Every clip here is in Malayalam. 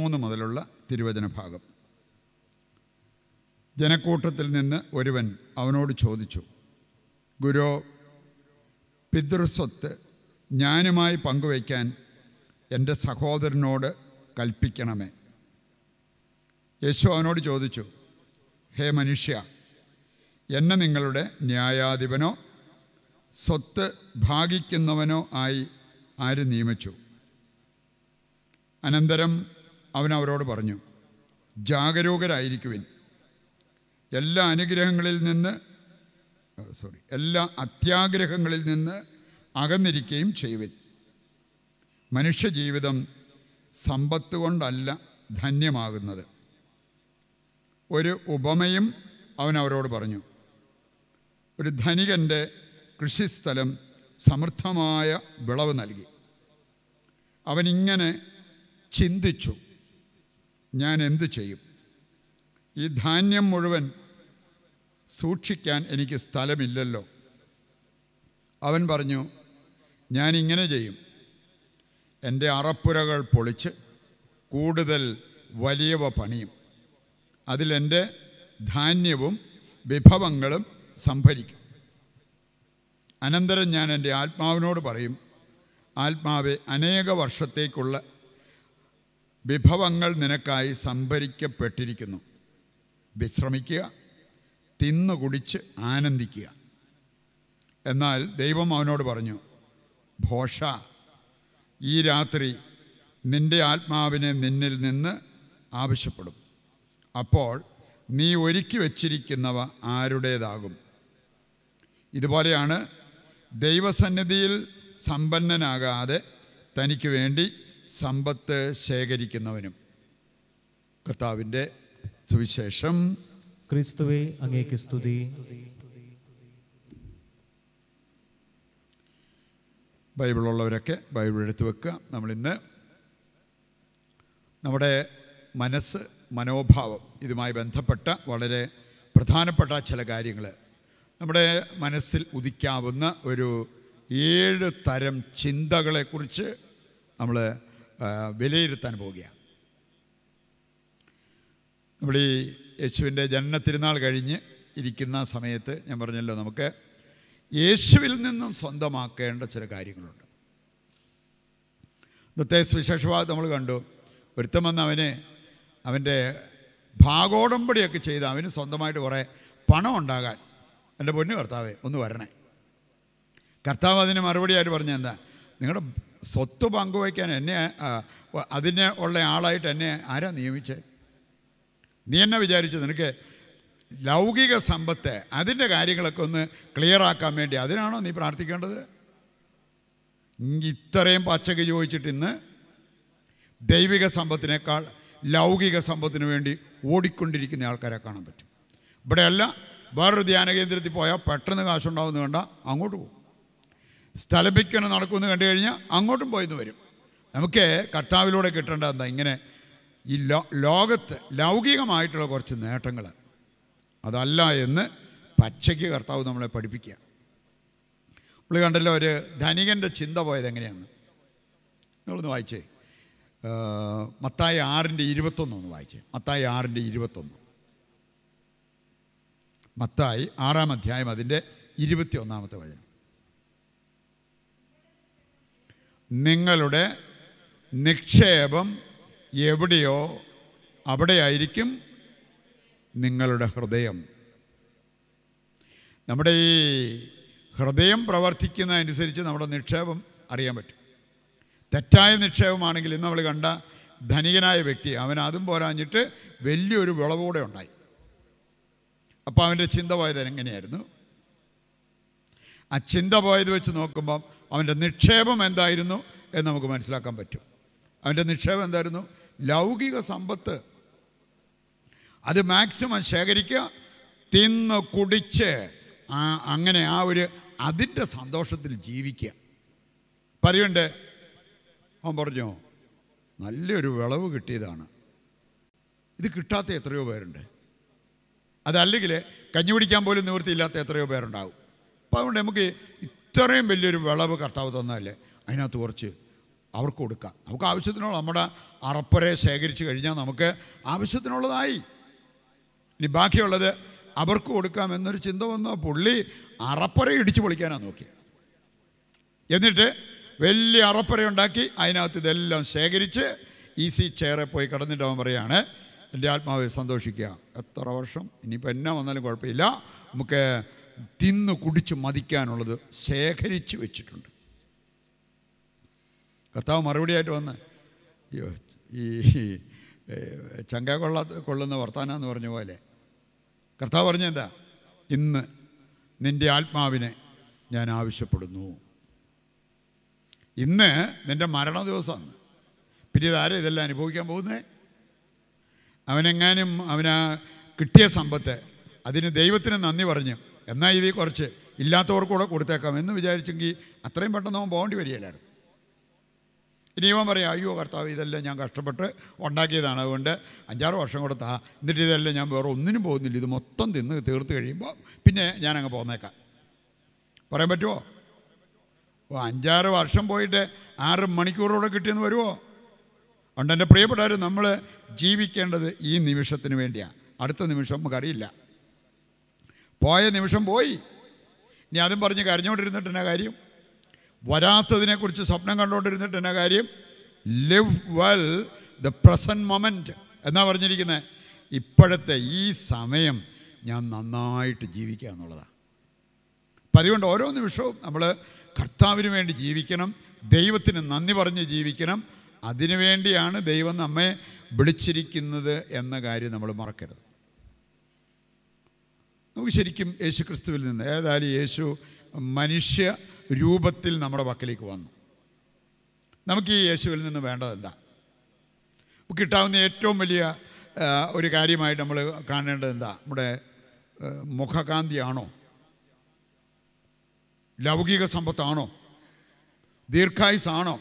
മൂന്ന് മുതലുള്ള തിരുവചന ഭാഗം ജനക്കൂട്ടത്തിൽ നിന്ന് ഒരുവൻ അവനോട് ചോദിച്ചു ഗുരോ പിതൃസ്വത്ത് ഞാനുമായി പങ്കുവയ്ക്കാൻ എൻ്റെ സഹോദരനോട് കൽപ്പിക്കണമേ യേശു അവനോട് ചോദിച്ചു ഹേ മനുഷ്യ എന്നെ നിങ്ങളുടെ ന്യായാധിപനോ സ്വത്ത് ഭാഗിക്കുന്നവനോ ആയി ആര് നിയമിച്ചു അനന്തരം അവൻ അവരോട് പറഞ്ഞു ജാഗരൂകരായിരിക്കുവിൻ എല്ലാ അനുഗ്രഹങ്ങളിൽ നിന്ന് സോറി എല്ലാ അത്യാഗ്രഹങ്ങളിൽ നിന്ന് അകന്നിരിക്കുകയും ചെയ്യുവിൻ മനുഷ്യജീവിതം സമ്പത്ത് കൊണ്ടല്ല ധന്യമാകുന്നത് ഒരു ഉപമയും അവൻ അവരോട് പറഞ്ഞു ഒരു ധനികൻ്റെ കൃഷിസ്ഥലം സമൃദ്ധമായ വിളവ് നൽകി അവനിങ്ങനെ ചിന്തിച്ചു ഞാൻ എന്തു ചെയ്യും ഈ ധാന്യം മുഴുവൻ സൂക്ഷിക്കാൻ എനിക്ക് സ്ഥലമില്ലല്ലോ അവൻ പറഞ്ഞു ഞാൻ ഇങ്ങനെ ചെയ്യും എൻ്റെ അറപ്പുരകൾ പൊളിച്ച് കൂടുതൽ വലിയവ പണിയും അതിലെൻ്റെ ധാന്യവും വിഭവങ്ങളും സംഭരിക്കും അനന്തരം ഞാൻ എൻ്റെ ആത്മാവിനോട് പറയും ആത്മാവെ അനേക വർഷത്തേക്കുള്ള വിഭവങ്ങൾ നിനക്കായി സംഭരിക്കപ്പെട്ടിരിക്കുന്നു വിശ്രമിക്കുക തിന്നുകുടിച്ച് ആനന്ദിക്കുക എന്നാൽ ദൈവം അവനോട് പറഞ്ഞു ഭോഷ ഈ രാത്രി നിൻ്റെ ആത്മാവിനെ നിന്നിൽ നിന്ന് ആവശ്യപ്പെടും അപ്പോൾ നീ ഒരുക്കി വച്ചിരിക്കുന്നവ ആരുടേതാകും ഇതുപോലെയാണ് ദൈവസന്നിധിയിൽ സമ്പന്നനാകാതെ തനിക്ക് വേണ്ടി സമ്പത്ത് ശേഖരിക്കുന്നവനും കർത്താവിൻ്റെ സുവിശേഷം ക്രിസ്തുവെ അങ്ങേക്ക് സ്തുതി ബൈബിളുള്ളവരൊക്കെ ബൈബിൾ എടുത്തു വെക്കുക നമ്മളിന്ന് നമ്മുടെ മനസ്സ് മനോഭാവം ഇതുമായി ബന്ധപ്പെട്ട വളരെ പ്രധാനപ്പെട്ട ചില കാര്യങ്ങൾ നമ്മുടെ മനസ്സിൽ ഉദിക്കാവുന്ന ഒരു ഏഴ് തരം ചിന്തകളെക്കുറിച്ച് നമ്മൾ വിലയിരുത്താൻ പോവുകയാണ് നമ്മൾ ഈ യേശുവിൻ്റെ തിരുനാൾ കഴിഞ്ഞ് ഇരിക്കുന്ന സമയത്ത് ഞാൻ പറഞ്ഞല്ലോ നമുക്ക് യേശുവിൽ നിന്നും സ്വന്തമാക്കേണ്ട ചില കാര്യങ്ങളുണ്ട് ഇന്നത്തെ സുവിശേഷഭാഗം നമ്മൾ കണ്ടു ഒരുത്തം വന്ന് അവന് അവൻ്റെ ഭാഗോടമ്പടിയൊക്കെ ചെയ്ത് അവന് സ്വന്തമായിട്ട് കുറേ പണം ഉണ്ടാകാൻ എൻ്റെ പൊന്നു കർത്താവേ ഒന്ന് വരണേ കർത്താവ് അതിന് മറുപടിയായിട്ട് പറഞ്ഞെന്താ നിങ്ങളുടെ സ്വത്ത് പങ്കുവയ്ക്കാൻ എന്നെ അതിന് ഉള്ള ആളായിട്ട് എന്നെ ആരാ നിയമിച്ചേ നീ എന്നെ വിചാരിച്ചു നിനക്ക് ലൗകിക സമ്പത്ത് അതിൻ്റെ കാര്യങ്ങളൊക്കെ ഒന്ന് ക്ലിയർ ആക്കാൻ വേണ്ടി അതിനാണോ നീ പ്രാർത്ഥിക്കേണ്ടത് ഇത്രയും പച്ചക്ക് ചോദിച്ചിട്ട് ഇന്ന് ദൈവിക സമ്പത്തിനേക്കാൾ ലൗകിക സമ്പത്തിന് വേണ്ടി ഓടിക്കൊണ്ടിരിക്കുന്ന ആൾക്കാരെ കാണാൻ പറ്റും ഇവിടെയല്ല വേറൊരു ധ്യാന കേന്ദ്രത്തിൽ പോയാൽ പെട്ടെന്ന് കാശുണ്ടാവുമെന്ന് വേണ്ട അങ്ങോട്ട് പോകും സ്ഥലപിക്കണം നടക്കുമെന്ന് കണ്ടു കഴിഞ്ഞാൽ അങ്ങോട്ടും പോയെന്ന് വരും നമുക്ക് കർത്താവിലൂടെ കിട്ടേണ്ട എന്താ ഇങ്ങനെ ഈ ലോ ലോകത്ത് ലൗകികമായിട്ടുള്ള കുറച്ച് നേട്ടങ്ങൾ അതല്ല എന്ന് പച്ചയ്ക്ക് കർത്താവ് നമ്മളെ പഠിപ്പിക്കുക നമ്മൾ കണ്ടല്ലോ ഒരു ധനികൻ്റെ ചിന്ത പോയത് എങ്ങനെയാണ് നിങ്ങളൊന്ന് വായിച്ചേ മത്തായി ആറിൻ്റെ ഇരുപത്തൊന്ന് ഒന്ന് വായിച്ചേ മത്തായി ആറിൻ്റെ ഇരുപത്തൊന്ന് മത്തായി ആറാം അധ്യായം അതിൻ്റെ ഇരുപത്തി ഒന്നാമത്തെ വചനം നിങ്ങളുടെ നിക്ഷേപം എവിടെയോ അവിടെയായിരിക്കും നിങ്ങളുടെ ഹൃദയം നമ്മുടെ ഈ ഹൃദയം പ്രവർത്തിക്കുന്നതനുസരിച്ച് നമ്മുടെ നിക്ഷേപം അറിയാൻ പറ്റും തെറ്റായ നിക്ഷേപമാണെങ്കിൽ ഇന്ന് നമ്മൾ കണ്ട ധനികനായ വ്യക്തി അവൻ അതും പോരാഞ്ഞിട്ട് വലിയൊരു വിളവൂടെ ഉണ്ടായി അപ്പോൾ അവൻ്റെ ചിന്ത പോയത് എങ്ങനെയായിരുന്നു ആ ചിന്ത പോയത് വെച്ച് നോക്കുമ്പം അവൻ്റെ നിക്ഷേപം എന്തായിരുന്നു എന്ന് നമുക്ക് മനസ്സിലാക്കാൻ പറ്റും അവൻ്റെ നിക്ഷേപം എന്തായിരുന്നു ലൗകിക സമ്പത്ത് അത് മാക്സിമം ശേഖരിക്കുക തിന്ന് കുടിച്ച് അങ്ങനെ ആ ഒരു അതിൻ്റെ സന്തോഷത്തിൽ ജീവിക്കുക പറയുണ്ട് അവൻ പറഞ്ഞു നല്ലൊരു വിളവ് കിട്ടിയതാണ് ഇത് കിട്ടാത്ത എത്രയോ പേരുണ്ട് അതല്ലെങ്കിൽ കഞ്ഞി പിടിക്കാൻ പോലും നിവൃത്തിയില്ലാത്ത എത്രയോ പേരുണ്ടാവും അപ്പോൾ അതുകൊണ്ട് നമുക്ക് ഇത്രയും വലിയൊരു വിളവ് കർത്താവ് തന്നതല്ലേ അതിനകത്ത് കുറച്ച് അവർക്ക് കൊടുക്കാം നമുക്ക് ആവശ്യത്തിനുള്ള നമ്മുടെ അറപ്പരെ ശേഖരിച്ച് കഴിഞ്ഞാൽ നമുക്ക് ആവശ്യത്തിനുള്ളതായി ഇനി ബാക്കിയുള്ളത് അവർക്ക് കൊടുക്കാം എന്നൊരു ചിന്ത വന്ന പുള്ളി അറപ്പര ഇടിച്ചു പൊളിക്കാനാണ് നോക്കിയത് എന്നിട്ട് വലിയ അറപ്പര ഉണ്ടാക്കി അതിനകത്ത് ഇതെല്ലാം ശേഖരിച്ച് ഈസി ചെയറെ പോയി കിടന്നിട്ട് അവൻ പറയുകയാണ് എൻ്റെ ആത്മാവ് സന്തോഷിക്കുക എത്ര വർഷം ഇനിയിപ്പോൾ എന്നാ വന്നാലും കുഴപ്പമില്ല നമുക്ക് തിന്നു കുടിച്ച് മതിക്കാനുള്ളത് ശേഖരിച്ച് വെച്ചിട്ടുണ്ട് കർത്താവ് മറുപടിയായിട്ട് വന്ന് അയ്യോ ഈ ചങ്ക കൊള്ളാത്ത കൊള്ളുന്ന വർത്താന എന്ന് പറഞ്ഞ പോലെ കർത്താവ് പറഞ്ഞെന്താ എന്താ ഇന്ന് നിൻ്റെ ആത്മാവിനെ ഞാൻ ആവശ്യപ്പെടുന്നു ഇന്ന് നിൻ്റെ മരണ ദിവസമാണ് പിന്നെ ഇതാരും ഇതെല്ലാം അനുഭവിക്കാൻ പോകുന്നേ അവനെങ്ങാനും അവനാ കിട്ടിയ സമ്പത്ത് അതിന് ദൈവത്തിന് നന്ദി പറഞ്ഞു എന്നാൽ ഇത് കുറച്ച് കൂടെ കൊടുത്തേക്കാം എന്ന് വിചാരിച്ചെങ്കിൽ അത്രയും പെട്ടെന്ന് അവൻ പോകേണ്ടി വരികയില്ലായിരുന്നു ഇനി ഇവൻ പറയാം അയ്യോ കർത്താവ് ഇതെല്ലാം ഞാൻ കഷ്ടപ്പെട്ട് ഉണ്ടാക്കിയതാണ് അതുകൊണ്ട് അഞ്ചാറ് വർഷം കൊടുത്താ എന്നിട്ട് ഇതെല്ലാം ഞാൻ വേറെ ഒന്നിനും പോകുന്നില്ല ഇത് മൊത്തം തിന്ന് തീർത്ത് കഴിയുമ്പോൾ പിന്നെ ഞാനങ്ങ് പോന്നേക്കാം പറയാൻ പറ്റുമോ ഓ അഞ്ചാറ് വർഷം പോയിട്ട് ആറ് മണിക്കൂറോടെ കിട്ടിയെന്ന് വരുമോ അതുകൊണ്ട് എൻ്റെ പ്രിയപ്പെട്ടവർ നമ്മൾ ജീവിക്കേണ്ടത് ഈ നിമിഷത്തിന് വേണ്ടിയാണ് അടുത്ത നിമിഷം നമുക്കറിയില്ല പോയ നിമിഷം പോയി ഇനി അതും പറഞ്ഞ് കരഞ്ഞുകൊണ്ടിരുന്നിട്ട് എന്നാ കാര്യം വരാത്തതിനെക്കുറിച്ച് സ്വപ്നം കണ്ടുകൊണ്ടിരുന്നിട്ട് എന്നാ കാര്യം live well the present moment എന്നാ പറഞ്ഞിരിക്കുന്നത് ഇപ്പോഴത്തെ ഈ സമയം ഞാൻ നന്നായിട്ട് ജീവിക്കുക എന്നുള്ളതാണ് അപ്പം അതുകൊണ്ട് ഓരോ നിമിഷവും നമ്മൾ കർത്താവിന് വേണ്ടി ജീവിക്കണം ദൈവത്തിന് നന്ദി പറഞ്ഞ് ജീവിക്കണം അതിനുവേണ്ടിയാണ് ദൈവം നമ്മെ വിളിച്ചിരിക്കുന്നത് എന്ന കാര്യം നമ്മൾ മറക്കരുത് നമുക്ക് ശരിക്കും യേശു ക്രിസ്തുവിൽ നിന്ന് ഏതായാലും യേശു മനുഷ്യ രൂപത്തിൽ നമ്മുടെ വക്കിലേക്ക് വന്നു നമുക്ക് ഈ യേശുവിൽ നിന്ന് വേണ്ടതെന്താ എന്താ കിട്ടാവുന്ന ഏറ്റവും വലിയ ഒരു കാര്യമായിട്ട് നമ്മൾ കാണേണ്ടത് എന്താ നമ്മുടെ മുഖകാന്തിയാണോ ലൗകിക സമ്പത്താണോ ദീർഘായുസാണോ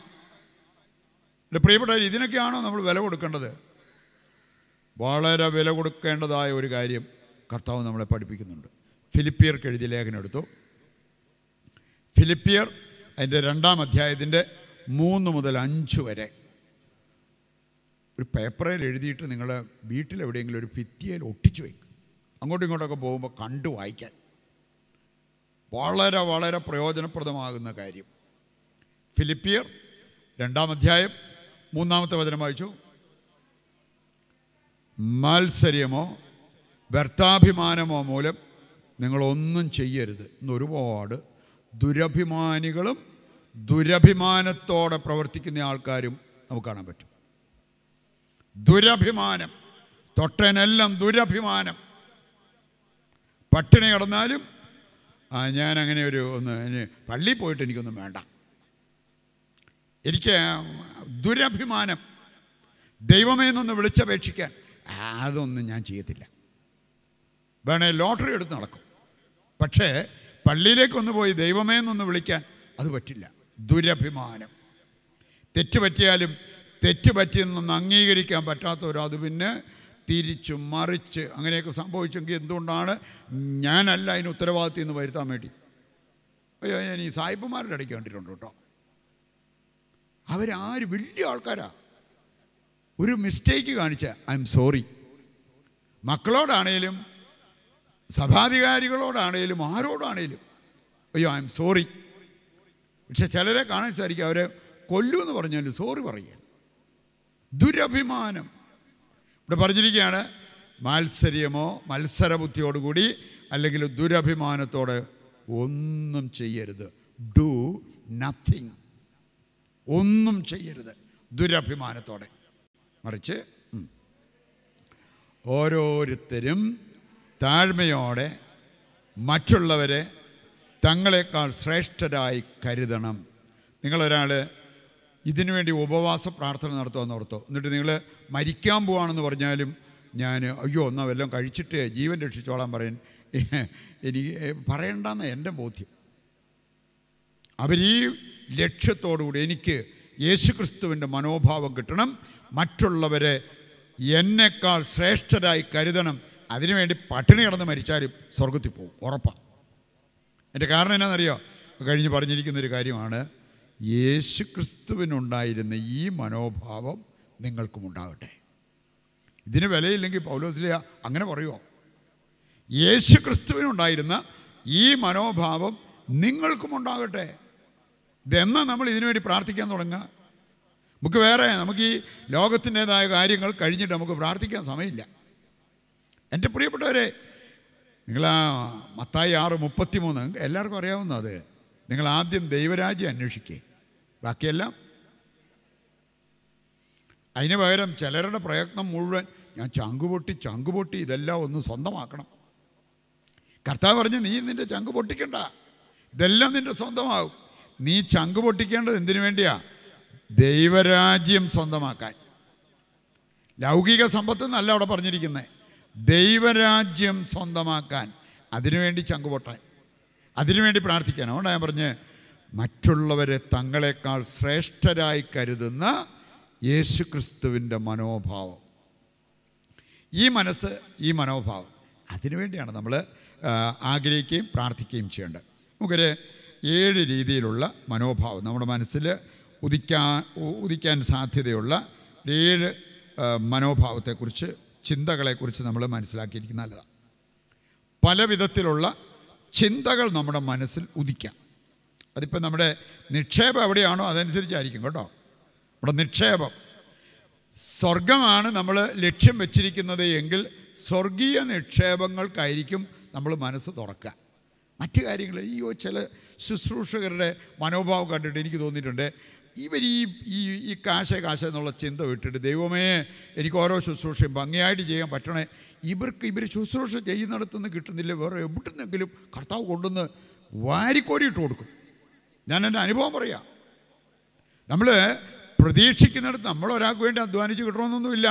എൻ്റെ പ്രിയപ്പെട്ട ഇതിനൊക്കെയാണോ നമ്മൾ വില കൊടുക്കേണ്ടത് വളരെ വില കൊടുക്കേണ്ടതായ ഒരു കാര്യം കർത്താവ് നമ്മളെ പഠിപ്പിക്കുന്നുണ്ട് ഫിലിപ്പിയർക്ക് എഴുതിയ ലേഖനം എടുത്തു ഫിലിപ്പിയർ അതിൻ്റെ രണ്ടാം അധ്യായത്തിൻ്റെ മൂന്ന് മുതൽ അഞ്ച് വരെ ഒരു പേപ്പറിൽ എഴുതിയിട്ട് നിങ്ങൾ വീട്ടിലെവിടെയെങ്കിലും ഒരു ഭിത്തിയിൽ ഒട്ടിച്ചു വയ്ക്കും അങ്ങോട്ടും ഇങ്ങോട്ടൊക്കെ പോകുമ്പോൾ കണ്ടു വായിക്കാൻ വളരെ വളരെ പ്രയോജനപ്രദമാകുന്ന കാര്യം ഫിലിപ്പിയർ രണ്ടാം അധ്യായം മൂന്നാമത്തെ വചനം വായിച്ചു മാത്സര്യമോ വ്യർത്ഥാഭിമാനമോ മൂലം നിങ്ങളൊന്നും ചെയ്യരുത് ഒരുപാട് ദുരഭിമാനികളും ദുരഭിമാനത്തോടെ പ്രവർത്തിക്കുന്ന ആൾക്കാരും നമുക്ക് കാണാൻ പറ്റും ദുരഭിമാനം തൊട്ടനെല്ലാം ദുരഭിമാനം പട്ടിണി ആ ഞാൻ അങ്ങനെ ഒരു ഒന്ന് പള്ളിയിൽ പോയിട്ട് എനിക്കൊന്നും വേണ്ട എനിക്ക് ദുരഭിമാനം ദൈവമേ വിളിച്ചപേക്ഷിക്കാൻ അതൊന്നും ഞാൻ ചെയ്യത്തില്ല വേണേ ലോട്ടറി എടുത്ത് നടക്കും പക്ഷേ പള്ളിയിലേക്കൊന്ന് പോയി ദൈവമേ എന്നൊന്ന് വിളിക്കാൻ അത് പറ്റില്ല ദുരഭിമാനം തെറ്റ് പറ്റിയാലും തെറ്റ് പറ്റിയെന്നൊന്ന് അംഗീകരിക്കാൻ പറ്റാത്തവരോ അത് പിന്നെ തിരിച്ചു മറിച്ച് അങ്ങനെയൊക്കെ സംഭവിച്ചെങ്കിൽ എന്തുകൊണ്ടാണ് ഞാനല്ല അതിന് ഉത്തരവാദിത്വം എന്ന് വരുത്താൻ വേണ്ടി അയ്യോ ഞാൻ ഈ സായിപ്പന്മാരുടെ ഇടയ്ക്ക് കണ്ടിട്ടുണ്ട് കേട്ടോ അവരാര് വലിയ ആൾക്കാരാ ഒരു മിസ്റ്റേക്ക് കാണിച്ച ഐ എം സോറി മക്കളോടാണേലും സഭാധികാരികളോടാണേലും ആരോടാണേലും അയ്യോ ഐ എം സോറി പക്ഷെ ചിലരെ കാണാൻ സാധിക്കും അവരെ കൊല്ലൂ എന്ന് പറഞ്ഞാൽ സോറി പറയുക ദുരഭിമാനം ഇവിടെ പറഞ്ഞിരിക്കുകയാണ് മാത്സര്യമോ മത്സരബുദ്ധിയോടുകൂടി അല്ലെങ്കിൽ ദുരഭിമാനത്തോടെ ഒന്നും ചെയ്യരുത് ഡു നത്തിങ് ഒന്നും ചെയ്യരുത് ദുരഭിമാനത്തോടെ മറിച്ച് ഓരോരുത്തരും താഴ്മയോടെ മറ്റുള്ളവരെ തങ്ങളെക്കാൾ ശ്രേഷ്ഠരായി കരുതണം നിങ്ങളൊരാൾ ഇതിനുവേണ്ടി ഉപവാസ പ്രാർത്ഥന നടത്തുമെന്ന് ഓർത്തോ എന്നിട്ട് നിങ്ങൾ മരിക്കാൻ പോവാണെന്ന് പറഞ്ഞാലും ഞാൻ അയ്യോ എന്നാ വല്ലതും കഴിച്ചിട്ട് ജീവൻ രക്ഷിച്ചോളാൻ പറയും എനിക്ക് പറയണ്ടെന്ന് എൻ്റെ ബോധ്യം അവരീ ലക്ഷ്യത്തോടുകൂടി എനിക്ക് യേശുക്രിസ്തുവിൻ്റെ മനോഭാവം കിട്ടണം മറ്റുള്ളവരെ എന്നെക്കാൾ ശ്രേഷ്ഠരായി കരുതണം അതിനുവേണ്ടി പട്ടിണി കിടന്ന് മരിച്ചാലും സ്വർഗത്തിൽ പോകും ഉറപ്പാണ് എൻ്റെ കാരണം എന്നാണെന്നറിയോ കഴിഞ്ഞ് പറഞ്ഞിരിക്കുന്ന ഒരു കാര്യമാണ് യേശു ക്രിസ്തുവിനുണ്ടായിരുന്ന ഈ മനോഭാവം നിങ്ങൾക്കും ഉണ്ടാകട്ടെ ഇതിന് വിലയില്ലെങ്കിൽ പൗലോസിലെ അങ്ങനെ പറയുമോ യേശു ക്രിസ്തുവിനുണ്ടായിരുന്ന ഈ മനോഭാവം നിങ്ങൾക്കും ഉണ്ടാകട്ടെ ഇതെന്നാ നമ്മൾ ഇതിനുവേണ്ടി പ്രാർത്ഥിക്കാൻ തുടങ്ങുക നമുക്ക് വേറെ നമുക്ക് ഈ ലോകത്തിൻ്റെതായ കാര്യങ്ങൾ കഴിഞ്ഞിട്ട് നമുക്ക് പ്രാർത്ഥിക്കാൻ സമയമില്ല എൻ്റെ പ്രിയപ്പെട്ടവരെ നിങ്ങൾ ആ മത്തായി ആറ് മുപ്പത്തി മൂന്ന് എല്ലാവർക്കും അറിയാവുന്ന അത് നിങ്ങൾ ആദ്യം ദൈവരാജ്യം അന്വേഷിക്കുക ബാക്കിയെല്ലാം അതിന് പകരം ചിലരുടെ പ്രയത്നം മുഴുവൻ ഞാൻ ചങ്കുപൊട്ടി ചങ്കുപൊട്ടി ഇതെല്ലാം ഒന്ന് സ്വന്തമാക്കണം കർത്താവ് പറഞ്ഞ് നീ നിൻ്റെ ചങ്ക് പൊട്ടിക്കണ്ട ഇതെല്ലാം നിൻ്റെ സ്വന്തമാകും നീ ചങ്ക് പൊട്ടിക്കേണ്ടത് എന്തിനു വേണ്ടിയാ ദൈവരാജ്യം സ്വന്തമാക്കാൻ ലൗകിക സമ്പത്ത് നല്ല അവിടെ പറഞ്ഞിരിക്കുന്നത് ദൈവരാജ്യം സ്വന്തമാക്കാൻ അതിനുവേണ്ടി ചങ്കുപൊട്ടാൻ അതിനുവേണ്ടി പ്രാർത്ഥിക്കാൻ അതുകൊണ്ട് ഞാൻ പറഞ്ഞ് മറ്റുള്ളവരെ തങ്ങളെക്കാൾ ശ്രേഷ്ഠരായി കരുതുന്ന യേശുക്രിസ്തുവിൻ്റെ മനോഭാവം ഈ മനസ്സ് ഈ മനോഭാവം അതിനുവേണ്ടിയാണ് നമ്മൾ ആഗ്രഹിക്കുകയും പ്രാർത്ഥിക്കുകയും ചെയ്യേണ്ടത് നമുക്കൊര് ഏഴ് രീതിയിലുള്ള മനോഭാവം നമ്മുടെ മനസ്സിൽ ഉദിക്കാൻ ഉദിക്കാൻ സാധ്യതയുള്ള ഏഴ് മനോഭാവത്തെക്കുറിച്ച് ചിന്തകളെക്കുറിച്ച് നമ്മൾ മനസ്സിലാക്കിയിരിക്കുന്ന നല്ലതാണ് പല വിധത്തിലുള്ള ചിന്തകൾ നമ്മുടെ മനസ്സിൽ ഉദിക്കാം അതിപ്പോൾ നമ്മുടെ നിക്ഷേപം എവിടെയാണോ അതനുസരിച്ചായിരിക്കും കേട്ടോ നമ്മുടെ നിക്ഷേപം സ്വർഗമാണ് നമ്മൾ ലക്ഷ്യം വെച്ചിരിക്കുന്നത് എങ്കിൽ സ്വർഗീയ നിക്ഷേപങ്ങൾക്കായിരിക്കും നമ്മൾ മനസ്സ് തുറക്കുക മറ്റു കാര്യങ്ങൾ ഈ ചില ശുശ്രൂഷകരുടെ മനോഭാവം കണ്ടിട്ട് എനിക്ക് തോന്നിയിട്ടുണ്ട് ഇവർ ഈ ഈ ഈ കാശ കാശ എന്നുള്ള ചിന്ത വിട്ടിട്ട് ദൈവമേ എനിക്ക് ഓരോ ശുശ്രൂഷയും ഭംഗിയായിട്ട് ചെയ്യാൻ പറ്റണേ ഇവർക്ക് ഇവർ ശുശ്രൂഷ ചെയ്യുന്നിടത്തുനിന്ന് കിട്ടുന്നില്ല വേറെ എവിടുന്നെങ്കിലും കർത്താവ് കൊണ്ടുവന്ന് വാരിക്കോരിയിട്ട് കൊടുക്കും ഞാൻ എൻ്റെ അനുഭവം പറയാം നമ്മൾ പ്രതീക്ഷിക്കുന്നിടത്ത് നമ്മളൊരാൾക്ക് വേണ്ടി അധ്വാനിച്ച് കിട്ടണമെന്നൊന്നുമില്ല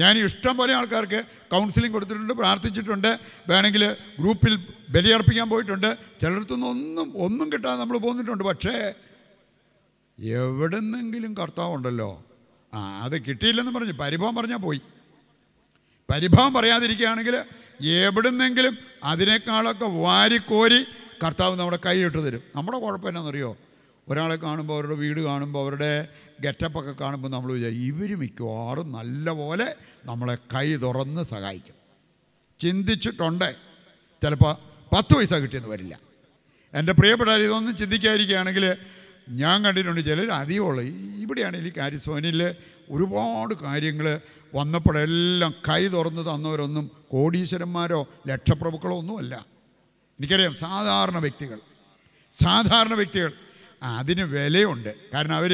ഞാൻ ഇഷ്ടം പോലെ ആൾക്കാർക്ക് കൗൺസിലിംഗ് കൊടുത്തിട്ടുണ്ട് പ്രാർത്ഥിച്ചിട്ടുണ്ട് വേണമെങ്കിൽ ഗ്രൂപ്പിൽ ബലിയർപ്പിക്കാൻ പോയിട്ടുണ്ട് ചിലയിടത്തുനിന്ന് ഒന്നും ഒന്നും കിട്ടാതെ നമ്മൾ പോന്നിട്ടുണ്ട് പക്ഷേ എവിടെ നിന്നെങ്കിലും കർത്താവുണ്ടല്ലോ ആ അത് കിട്ടിയില്ലെന്ന് പറഞ്ഞ് പരിഭവം പറഞ്ഞാൽ പോയി പരിഭവം പറയാതിരിക്കുകയാണെങ്കിൽ എവിടുന്നെങ്കിലും അതിനേക്കാളൊക്കെ വാരിക്കോരി കർത്താവ് നമ്മുടെ കൈയിട്ട് തരും നമ്മുടെ കുഴപ്പം എന്നാണെന്നറിയോ ഒരാളെ കാണുമ്പോൾ അവരുടെ വീട് കാണുമ്പോൾ അവരുടെ ഗെറ്റപ്പൊക്കെ കാണുമ്പോൾ നമ്മൾ വിചാരിക്കും ഇവർ മിക്കവാറും നല്ലപോലെ നമ്മളെ കൈ തുറന്ന് സഹായിക്കും ചിന്തിച്ചിട്ടുണ്ട് ചിലപ്പോൾ പത്ത് പൈസ കിട്ടിയെന്ന് വരില്ല എൻ്റെ പ്രിയപ്പെട്ട ഇതൊന്നും ചിന്തിക്കാതിരിക്കുകയാണെങ്കിൽ ഞാൻ കണ്ടിട്ടുണ്ട് ചിലർ അധികമുള്ള ഇവിടെയാണ് ഈ കാര്യസ്വാനിൽ ഒരുപാട് കാര്യങ്ങൾ വന്നപ്പോഴെല്ലാം കൈ തുറന്ന് തന്നവരൊന്നും കോടീശ്വരന്മാരോ ലക്ഷപ്രഭുക്കളോ ഒന്നുമല്ല എനിക്കറിയാം സാധാരണ വ്യക്തികൾ സാധാരണ വ്യക്തികൾ അതിന് വിലയുണ്ട് കാരണം അവർ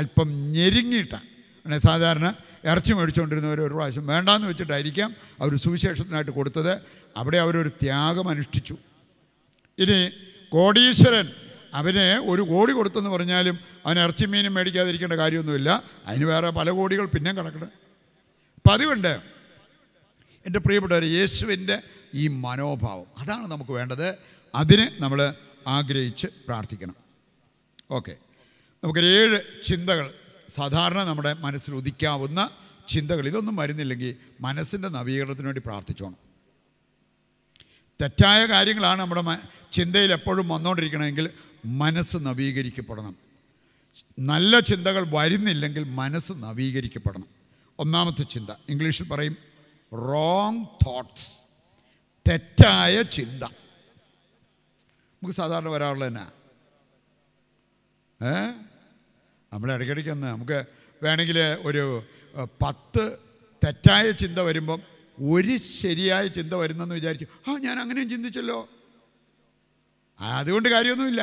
അല്പം ഞെരുങ്ങിയിട്ടാണ് സാധാരണ ഇറച്ചി മേടിച്ചുകൊണ്ടിരുന്നവർ ഒരു പ്രാവശ്യം വേണ്ടാന്ന് വെച്ചിട്ടായിരിക്കാം അവർ സുവിശേഷത്തിനായിട്ട് കൊടുത്തത് അവിടെ അവരൊരു ത്യാഗം അനുഷ്ഠിച്ചു ഇനി കോടീശ്വരൻ അവന് ഒരു കോടി കൊടുത്തെന്ന് പറഞ്ഞാലും അവൻ ഇറച്ചി മീനും മേടിക്കാതിരിക്കേണ്ട കാര്യമൊന്നുമില്ല അതിന് വേറെ പല കോടികൾ പിന്നെ കിടക്കണം അപ്പം അതുകൊണ്ട് എൻ്റെ പ്രിയപ്പെട്ടവർ യേശുവിൻ്റെ ഈ മനോഭാവം അതാണ് നമുക്ക് വേണ്ടത് അതിന് നമ്മൾ ആഗ്രഹിച്ച് പ്രാർത്ഥിക്കണം ഓക്കെ നമുക്കൊരു ഏഴ് ചിന്തകൾ സാധാരണ നമ്മുടെ മനസ്സിൽ ഉദിക്കാവുന്ന ചിന്തകൾ ഇതൊന്നും വരുന്നില്ലെങ്കിൽ മനസ്സിൻ്റെ നവീകരണത്തിന് വേണ്ടി പ്രാർത്ഥിച്ചോണം തെറ്റായ കാര്യങ്ങളാണ് നമ്മുടെ ചിന്തയിൽ എപ്പോഴും വന്നുകൊണ്ടിരിക്കണമെങ്കിൽ മനസ്സ് നവീകരിക്കപ്പെടണം നല്ല ചിന്തകൾ വരുന്നില്ലെങ്കിൽ മനസ്സ് നവീകരിക്കപ്പെടണം ഒന്നാമത്തെ ചിന്ത ഇംഗ്ലീഷിൽ പറയും റോങ് തോട്ട്സ് തെറ്റായ ചിന്ത നമുക്ക് സാധാരണ വരാറുള്ള തന്നെ ഏ നമ്മൾ ഇടയ്ക്കിടയ്ക്ക് ഒന്ന് നമുക്ക് വേണമെങ്കിൽ ഒരു പത്ത് തെറ്റായ ചിന്ത വരുമ്പം ഒരു ശരിയായ ചിന്ത വരുന്നെന്ന് വിചാരിച്ചു ആ ഞാൻ അങ്ങനെയും ചിന്തിച്ചല്ലോ അതുകൊണ്ട് കാര്യമൊന്നുമില്ല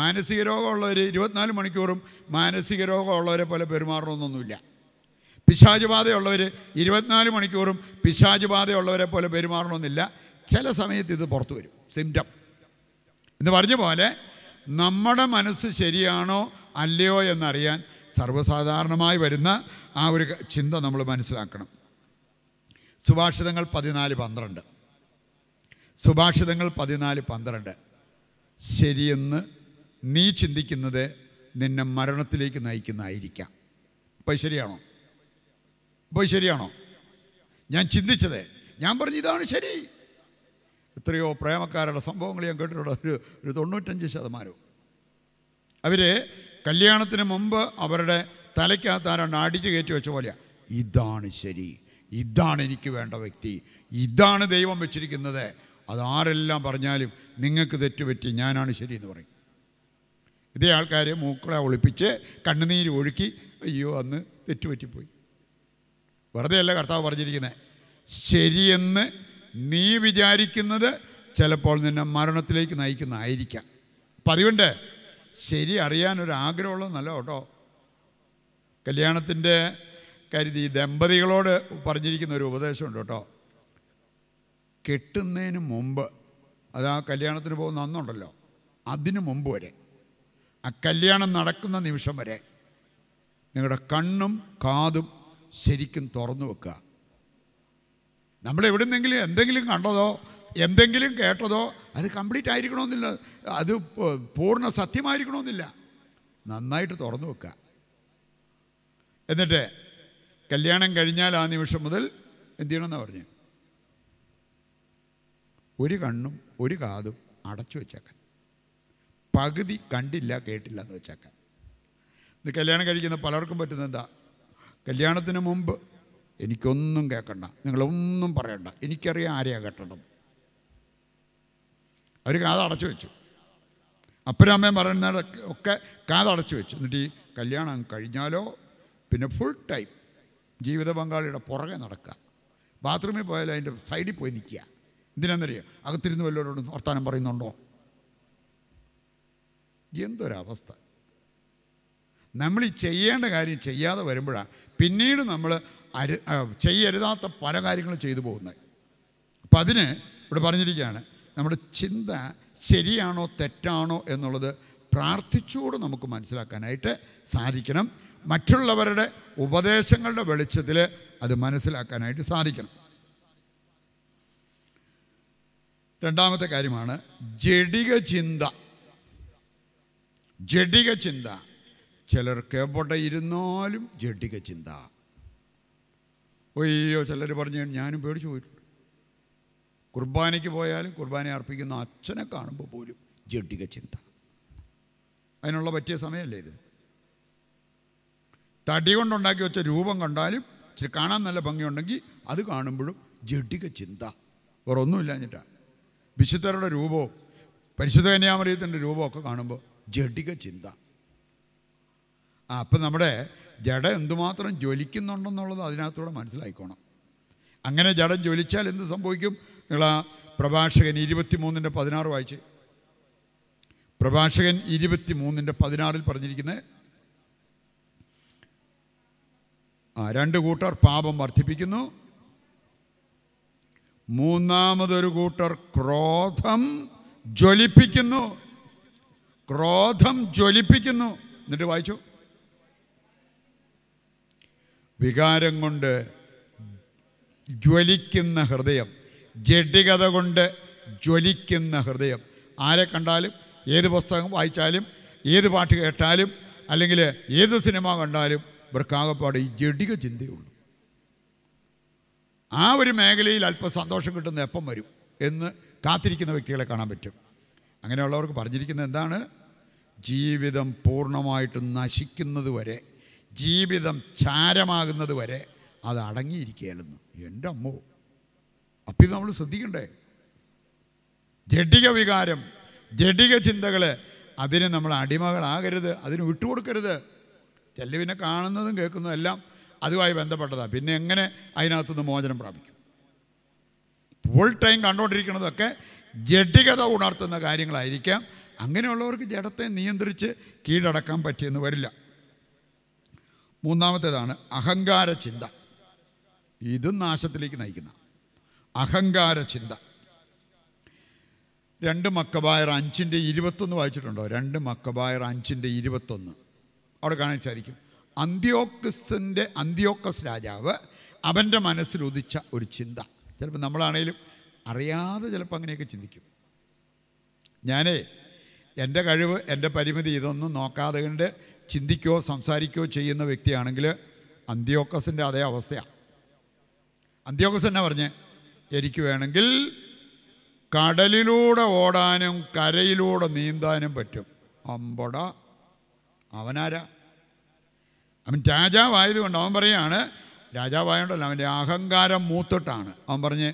മാനസിക രോഗമുള്ളവർ ഇരുപത്തിനാല് മണിക്കൂറും മാനസിക രോഗമുള്ളവരെ പോലെ പെരുമാറണമെന്നൊന്നുമില്ല പിശാജ് ഇരുപത്തിനാല് മണിക്കൂറും പിശാചുബാധയുള്ളവരെ പോലെ പെരുമാറണമെന്നില്ല ചില സമയത്ത് ഇത് പുറത്തു വരും സിംറ്റം എന്ന് പറഞ്ഞ പോലെ നമ്മുടെ മനസ്സ് ശരിയാണോ അല്ലയോ എന്നറിയാൻ സർവ്വസാധാരണമായി വരുന്ന ആ ഒരു ചിന്ത നമ്മൾ മനസ്സിലാക്കണം സുഭാഷിതങ്ങൾ പതിനാല് പന്ത്രണ്ട് സുഭാഷിതങ്ങൾ പതിനാല് പന്ത്രണ്ട് ശരിയെന്ന് നീ ചിന്തിക്കുന്നത് നിന്നെ മരണത്തിലേക്ക് നയിക്കുന്നതായിരിക്കാം അപ്പോൾ ശരിയാണോ അപ്പോൾ ശരിയാണോ ഞാൻ ചിന്തിച്ചത് ഞാൻ പറഞ്ഞു ഇതാണ് ശരി എത്രയോ പ്രേമക്കാരുടെ സംഭവങ്ങൾ ഞാൻ കേട്ടിട്ടുള്ള ഒരു ഒരു തൊണ്ണൂറ്റഞ്ച് ശതമാനവും അവർ കല്യാണത്തിന് മുമ്പ് അവരുടെ തലയ്ക്കകത്ത് ആരാണ് അടിച്ചു കയറ്റി വെച്ച പോലെയാ ഇതാണ് ശരി ഇതാണ് എനിക്ക് വേണ്ട വ്യക്തി ഇതാണ് ദൈവം വെച്ചിരിക്കുന്നത് അതാരെല്ലാം പറഞ്ഞാലും നിങ്ങൾക്ക് തെറ്റുപറ്റി ഞാനാണ് ശരി എന്ന് പറയും ഇതേ ആൾക്കാർ മൂക്കളെ ഒളിപ്പിച്ച് കണ്ണുനീര് ഒഴുക്കി അയ്യോ അന്ന് തെറ്റുപറ്റിപ്പോയി വെറുതെ അല്ല കർത്താവ് പറഞ്ഞിരിക്കുന്നത് ശരിയെന്ന് നീ വിചാരിക്കുന്നത് ചിലപ്പോൾ നിന്നെ മരണത്തിലേക്ക് നയിക്കുന്നതായിരിക്കാം അപ്പം അതുകൊണ്ട് ശരി അറിയാനൊരാഗ്രഹമുള്ളത് നല്ല കേട്ടോ കല്യാണത്തിൻ്റെ കരുതി ദമ്പതികളോട് പറഞ്ഞിരിക്കുന്ന ഒരു ഉപദേശമുണ്ട് കേട്ടോ കെട്ടുന്നതിന് മുമ്പ് അത് ആ കല്യാണത്തിന് പോകുന്ന അന്നുണ്ടല്ലോ അതിന് മുമ്പ് വരെ ആ കല്യാണം നടക്കുന്ന നിമിഷം വരെ നിങ്ങളുടെ കണ്ണും കാതും ശരിക്കും തുറന്നു വെക്കുക നമ്മൾ എന്തെങ്കിലും കണ്ടതോ എന്തെങ്കിലും കേട്ടതോ അത് കംപ്ലീറ്റ് ആയിരിക്കണമെന്നില്ല അത് പൂർണ്ണ സത്യമായിരിക്കണമെന്നില്ല നന്നായിട്ട് തുറന്നു വെക്കുക എന്നിട്ട് കല്യാണം കഴിഞ്ഞാൽ ആ നിമിഷം മുതൽ എന്ത് ചെയ്യണമെന്നാണ് പറഞ്ഞു ഒരു കണ്ണും ഒരു കാതും അടച്ചു വെച്ചേക്കാൻ പകുതി കണ്ടില്ല കേട്ടില്ല എന്ന് വെച്ചാൽ ഇന്ന് കല്യാണം കഴിക്കുന്ന പലർക്കും പറ്റുന്ന എന്താ കല്യാണത്തിന് മുമ്പ് എനിക്കൊന്നും കേൾക്കണ്ട നിങ്ങളൊന്നും പറയണ്ട എനിക്കറിയാം ആരെയാണ് കേട്ടണം അവർ കാതടച്ചു വെച്ചു അപ്പനമ്മയും പറയുന്ന ഒക്കെ കാതടച്ചു വെച്ചു എന്നിട്ട് ഈ കല്യാണം കഴിഞ്ഞാലോ പിന്നെ ഫുൾ ടൈം ജീവിത പങ്കാളിയുടെ പുറകെ നടക്കുക ബാത്റൂമിൽ പോയാൽ അതിൻ്റെ സൈഡിൽ പോയി നിൽക്കുക എന്തിനാണെന്നറിയോ അകത്തിരുന്ന് വല്ലവരോടും വർത്തമാനം പറയുന്നുണ്ടോ എന്തൊരവസ്ഥ നമ്മൾ ഈ ചെയ്യേണ്ട കാര്യം ചെയ്യാതെ വരുമ്പോഴാണ് പിന്നീട് നമ്മൾ അരു ചെയ്യരുതാത്ത പല കാര്യങ്ങളും ചെയ്തു പോകുന്നത് അപ്പം അതിന് ഇവിടെ പറഞ്ഞിരിക്കുകയാണ് നമ്മുടെ ചിന്ത ശരിയാണോ തെറ്റാണോ എന്നുള്ളത് പ്രാർത്ഥിച്ചുകൂടെ നമുക്ക് മനസ്സിലാക്കാനായിട്ട് സാധിക്കണം മറ്റുള്ളവരുടെ ഉപദേശങ്ങളുടെ വെളിച്ചത്തിൽ അത് മനസ്സിലാക്കാനായിട്ട് സാധിക്കണം രണ്ടാമത്തെ കാര്യമാണ് ജഡിക ചിന്ത ജഡിക ചിന്ത ചിലർ എവിടെ ഇരുന്നാലും ജഡിക ചിന്ത ഒയ്യോ ചിലർ പറഞ്ഞു ഞാനും പേടിച്ചു പോയിട്ടുണ്ട് കുർബാനയ്ക്ക് പോയാലും കുർബാന അർപ്പിക്കുന്ന അച്ഛനെ കാണുമ്പോൾ പോലും ജഡിക ചിന്ത അതിനുള്ള പറ്റിയ സമയമല്ലേ ഇത് തടി കൊണ്ടുണ്ടാക്കി വെച്ച രൂപം കണ്ടാലും ഇച്ചിരി കാണാൻ നല്ല ഭംഗിയുണ്ടെങ്കിൽ അത് കാണുമ്പോഴും ജഡിക ചിന്ത വേറെ ഒന്നുമില്ലാഞ്ഞിട്ടാണ് വിശുദ്ധരുടെ രൂപവും പരിശുദ്ധ കന്യാമറിയത്തിൻ്റെ രൂപമൊക്കെ കാണുമ്പോൾ ജഡിക ചിന്ത ആ അപ്പം നമ്മുടെ ജഡ എന്തുമാത്രം ജ്വലിക്കുന്നുണ്ടെന്നുള്ളത് അതിനകത്തൂടെ മനസ്സിലായിക്കോണം അങ്ങനെ ജഡം ജ്വലിച്ചാൽ എന്ത് സംഭവിക്കും നിങ്ങൾ ആ പ്രഭാഷകൻ ഇരുപത്തി മൂന്നിൻ്റെ പതിനാറ് വായിച്ച് പ്രഭാഷകൻ ഇരുപത്തി മൂന്നിൻ്റെ പതിനാറിൽ പറഞ്ഞിരിക്കുന്നത് ആ രണ്ട് കൂട്ടർ പാപം വർദ്ധിപ്പിക്കുന്നു മൂന്നാമതൊരു കൂട്ടർ ക്രോധം ജ്വലിപ്പിക്കുന്നു ക്രോധം ജ്വലിപ്പിക്കുന്നു എന്നിട്ട് വായിച്ചു വികാരം കൊണ്ട് ജ്വലിക്കുന്ന ഹൃദയം ജഡികത കൊണ്ട് ജ്വലിക്കുന്ന ഹൃദയം ആരെ കണ്ടാലും ഏത് പുസ്തകം വായിച്ചാലും ഏത് പാട്ട് കേട്ടാലും അല്ലെങ്കിൽ ഏത് സിനിമ കണ്ടാലും ഇവർക്കാകപ്പാട് ഈ ജഡിക ചിന്തയുള്ളൂ ആ ഒരു മേഖലയിൽ അല്പം സന്തോഷം കിട്ടുന്ന എപ്പം വരും എന്ന് കാത്തിരിക്കുന്ന വ്യക്തികളെ കാണാൻ പറ്റും അങ്ങനെയുള്ളവർക്ക് പറഞ്ഞിരിക്കുന്നത് എന്താണ് ജീവിതം പൂർണ്ണമായിട്ട് നശിക്കുന്നത് വരെ ജീവിതം ചാരമാകുന്നത് വരെ അത് അടങ്ങിയിരിക്കുകയായിരുന്നു എൻ്റെ അമ്മോ അപ്പം ഇത് നമ്മൾ ശ്രദ്ധിക്കണ്ടേ ജഡിക വികാരം ജഡിക ചിന്തകൾ അതിന് നമ്മൾ അടിമകളാകരുത് അതിന് വിട്ടുകൊടുക്കരുത് ചെല്ലുവിനെ കാണുന്നതും കേൾക്കുന്നതും എല്ലാം അതുമായി ബന്ധപ്പെട്ടതാണ് പിന്നെ എങ്ങനെ അതിനകത്തുനിന്ന് മോചനം പ്രാപിക്കും ഫുൾ ടൈം കണ്ടുകൊണ്ടിരിക്കുന്നതൊക്കെ ജഡികത ഉണർത്തുന്ന കാര്യങ്ങളായിരിക്കാം അങ്ങനെയുള്ളവർക്ക് ജഡത്തെ നിയന്ത്രിച്ച് കീഴടക്കാൻ പറ്റിയെന്ന് വരില്ല മൂന്നാമത്തേതാണ് അഹങ്കാര ചിന്ത ഇതും നാശത്തിലേക്ക് നയിക്കുന്ന അഹങ്കാര ചിന്ത രണ്ട് മക്കബായർ അഞ്ചിൻ്റെ ഇരുപത്തൊന്ന് വായിച്ചിട്ടുണ്ടോ രണ്ട് മക്കബായർ അഞ്ചിൻ്റെ ഇരുപത്തൊന്ന് അവിടെ കാണാൻ സാധിക്കും അന്ത്യോക്കസിൻ്റെ അന്ത്യോക്കസ് രാജാവ് അവൻ്റെ മനസ്സിൽ ഉദിച്ച ഒരു ചിന്ത ചിലപ്പോൾ നമ്മളാണേലും അറിയാതെ ചിലപ്പോൾ അങ്ങനെയൊക്കെ ചിന്തിക്കും ഞാനേ എൻ്റെ കഴിവ് എൻ്റെ പരിമിതി ഇതൊന്നും നോക്കാതെ കണ്ട് ചിന്തിക്കുകയോ സംസാരിക്കുകയോ ചെയ്യുന്ന വ്യക്തിയാണെങ്കിൽ അന്ത്യോക്കസിൻ്റെ അതേ അവസ്ഥയാണ് അന്ത്യോക്കസ് എന്നാ പറഞ്ഞ് എനിക്ക് വേണമെങ്കിൽ കടലിലൂടെ ഓടാനും കരയിലൂടെ നീന്താനും പറ്റും അമ്പട അവനാരാ അവൻ രാജാവായതുകൊണ്ട് അവൻ പറയാണ് രാജാവായതുകൊണ്ടല്ല അവൻ്റെ അഹങ്കാരം മൂത്തിട്ടാണ് അവൻ പറഞ്ഞ്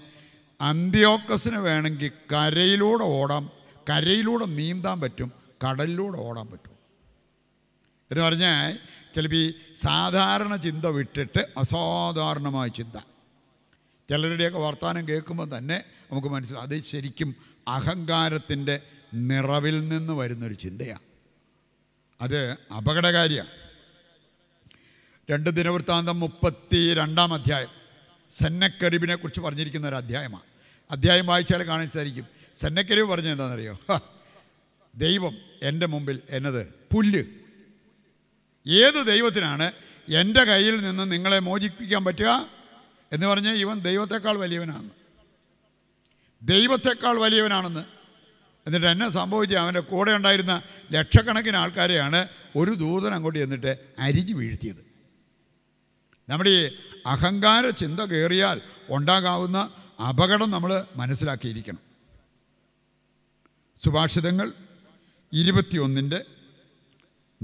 അന്ത്യോക്കസിന് വേണമെങ്കിൽ കരയിലൂടെ ഓടാം കരയിലൂടെ നീന്താൻ പറ്റും കടലിലൂടെ ഓടാൻ പറ്റും എന്ന് പറഞ്ഞാൽ ചിലപ്പോൾ ഈ സാധാരണ ചിന്ത വിട്ടിട്ട് അസാധാരണമായ ചിന്ത ചിലരുടെയൊക്കെ വർത്തമാനം കേൾക്കുമ്പോൾ തന്നെ നമുക്ക് മനസ്സിലാവും അത് ശരിക്കും അഹങ്കാരത്തിൻ്റെ നിറവിൽ നിന്ന് വരുന്നൊരു ചിന്തയാണ് അത് അപകടകാരിയാണ് രണ്ട് ദിനവൃത്താന്തം മുപ്പത്തി രണ്ടാം അധ്യായം സെന്നക്കറിബിനെ കുറിച്ച് പറഞ്ഞിരിക്കുന്ന ഒരു അധ്യായമാണ് അധ്യായം വായിച്ചാൽ കാണാൻ സാധിക്കും സെന്നക്കരി പറഞ്ഞ എന്താണെന്നറിയോ ദൈവം എൻ്റെ മുമ്പിൽ എന്നത് പുല്ല് ഏത് ദൈവത്തിനാണ് എൻ്റെ കയ്യിൽ നിന്ന് നിങ്ങളെ മോചിപ്പിക്കാൻ പറ്റുക എന്ന് പറഞ്ഞാൽ ഇവൻ ദൈവത്തെക്കാൾ വലിയവനാണ് ദൈവത്തെക്കാൾ വലിയവനാണെന്ന് എന്നിട്ട് എന്നെ സംഭവിച്ച അവൻ്റെ കൂടെ ഉണ്ടായിരുന്ന ലക്ഷക്കണക്കിന് ആൾക്കാരെയാണ് ഒരു ദൂതൻ അങ്ങോട്ട് ചെന്നിട്ട് അരിഞ്ഞു വീഴ്ത്തിയത് നമ്മുടെ ഈ അഹങ്കാര ചിന്ത കയറിയാൽ ഉണ്ടാകാവുന്ന അപകടം നമ്മൾ മനസ്സിലാക്കിയിരിക്കണം സുഭാഷിതങ്ങൾ ഇരുപത്തിയൊന്നിൻ്റെ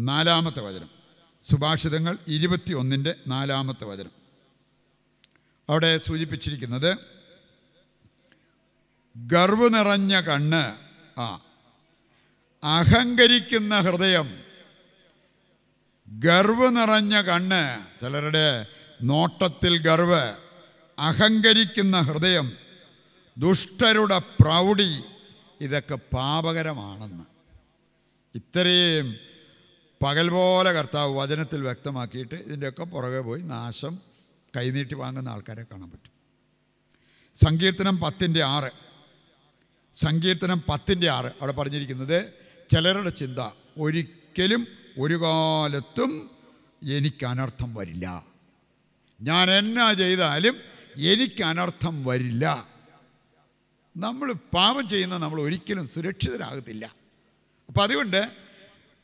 നാലാമത്തെ വചനം സുഭാഷിതങ്ങൾ ഇരുപത്തിയൊന്നിൻ്റെ നാലാമത്തെ വചനം അവിടെ സൂചിപ്പിച്ചിരിക്കുന്നത് ഗർവ് നിറഞ്ഞ കണ്ണ് ആ അഹങ്കരിക്കുന്ന ഹൃദയം ഗർവ് നിറഞ്ഞ കണ്ണ് ചിലരുടെ നോട്ടത്തിൽ ഗർവ് അഹങ്കരിക്കുന്ന ഹൃദയം ദുഷ്ടരുടെ പ്രൗഢി ഇതൊക്കെ പാപകരമാണെന്ന് ഇത്രയും പകൽ പോലെ കർത്താവ് വചനത്തിൽ വ്യക്തമാക്കിയിട്ട് ഇതിൻ്റെയൊക്കെ പുറകെ പോയി നാശം കൈനീട്ടി വാങ്ങുന്ന ആൾക്കാരെ കാണാൻ പറ്റും സങ്കീർത്തനം പത്തിൻ്റെ ആറ് സങ്കീർത്തനം പത്തിൻ്റെ ആറ് അവിടെ പറഞ്ഞിരിക്കുന്നത് ചിലരുടെ ചിന്ത ഒരിക്കലും ഒരു കാലത്തും എനിക്ക് അനർത്ഥം വരില്ല ഞാൻ എന്നാ ചെയ്താലും എനിക്ക് അനർത്ഥം വരില്ല നമ്മൾ പാപം ചെയ്യുന്ന നമ്മൾ ഒരിക്കലും സുരക്ഷിതരാകത്തില്ല അപ്പം അതുകൊണ്ട്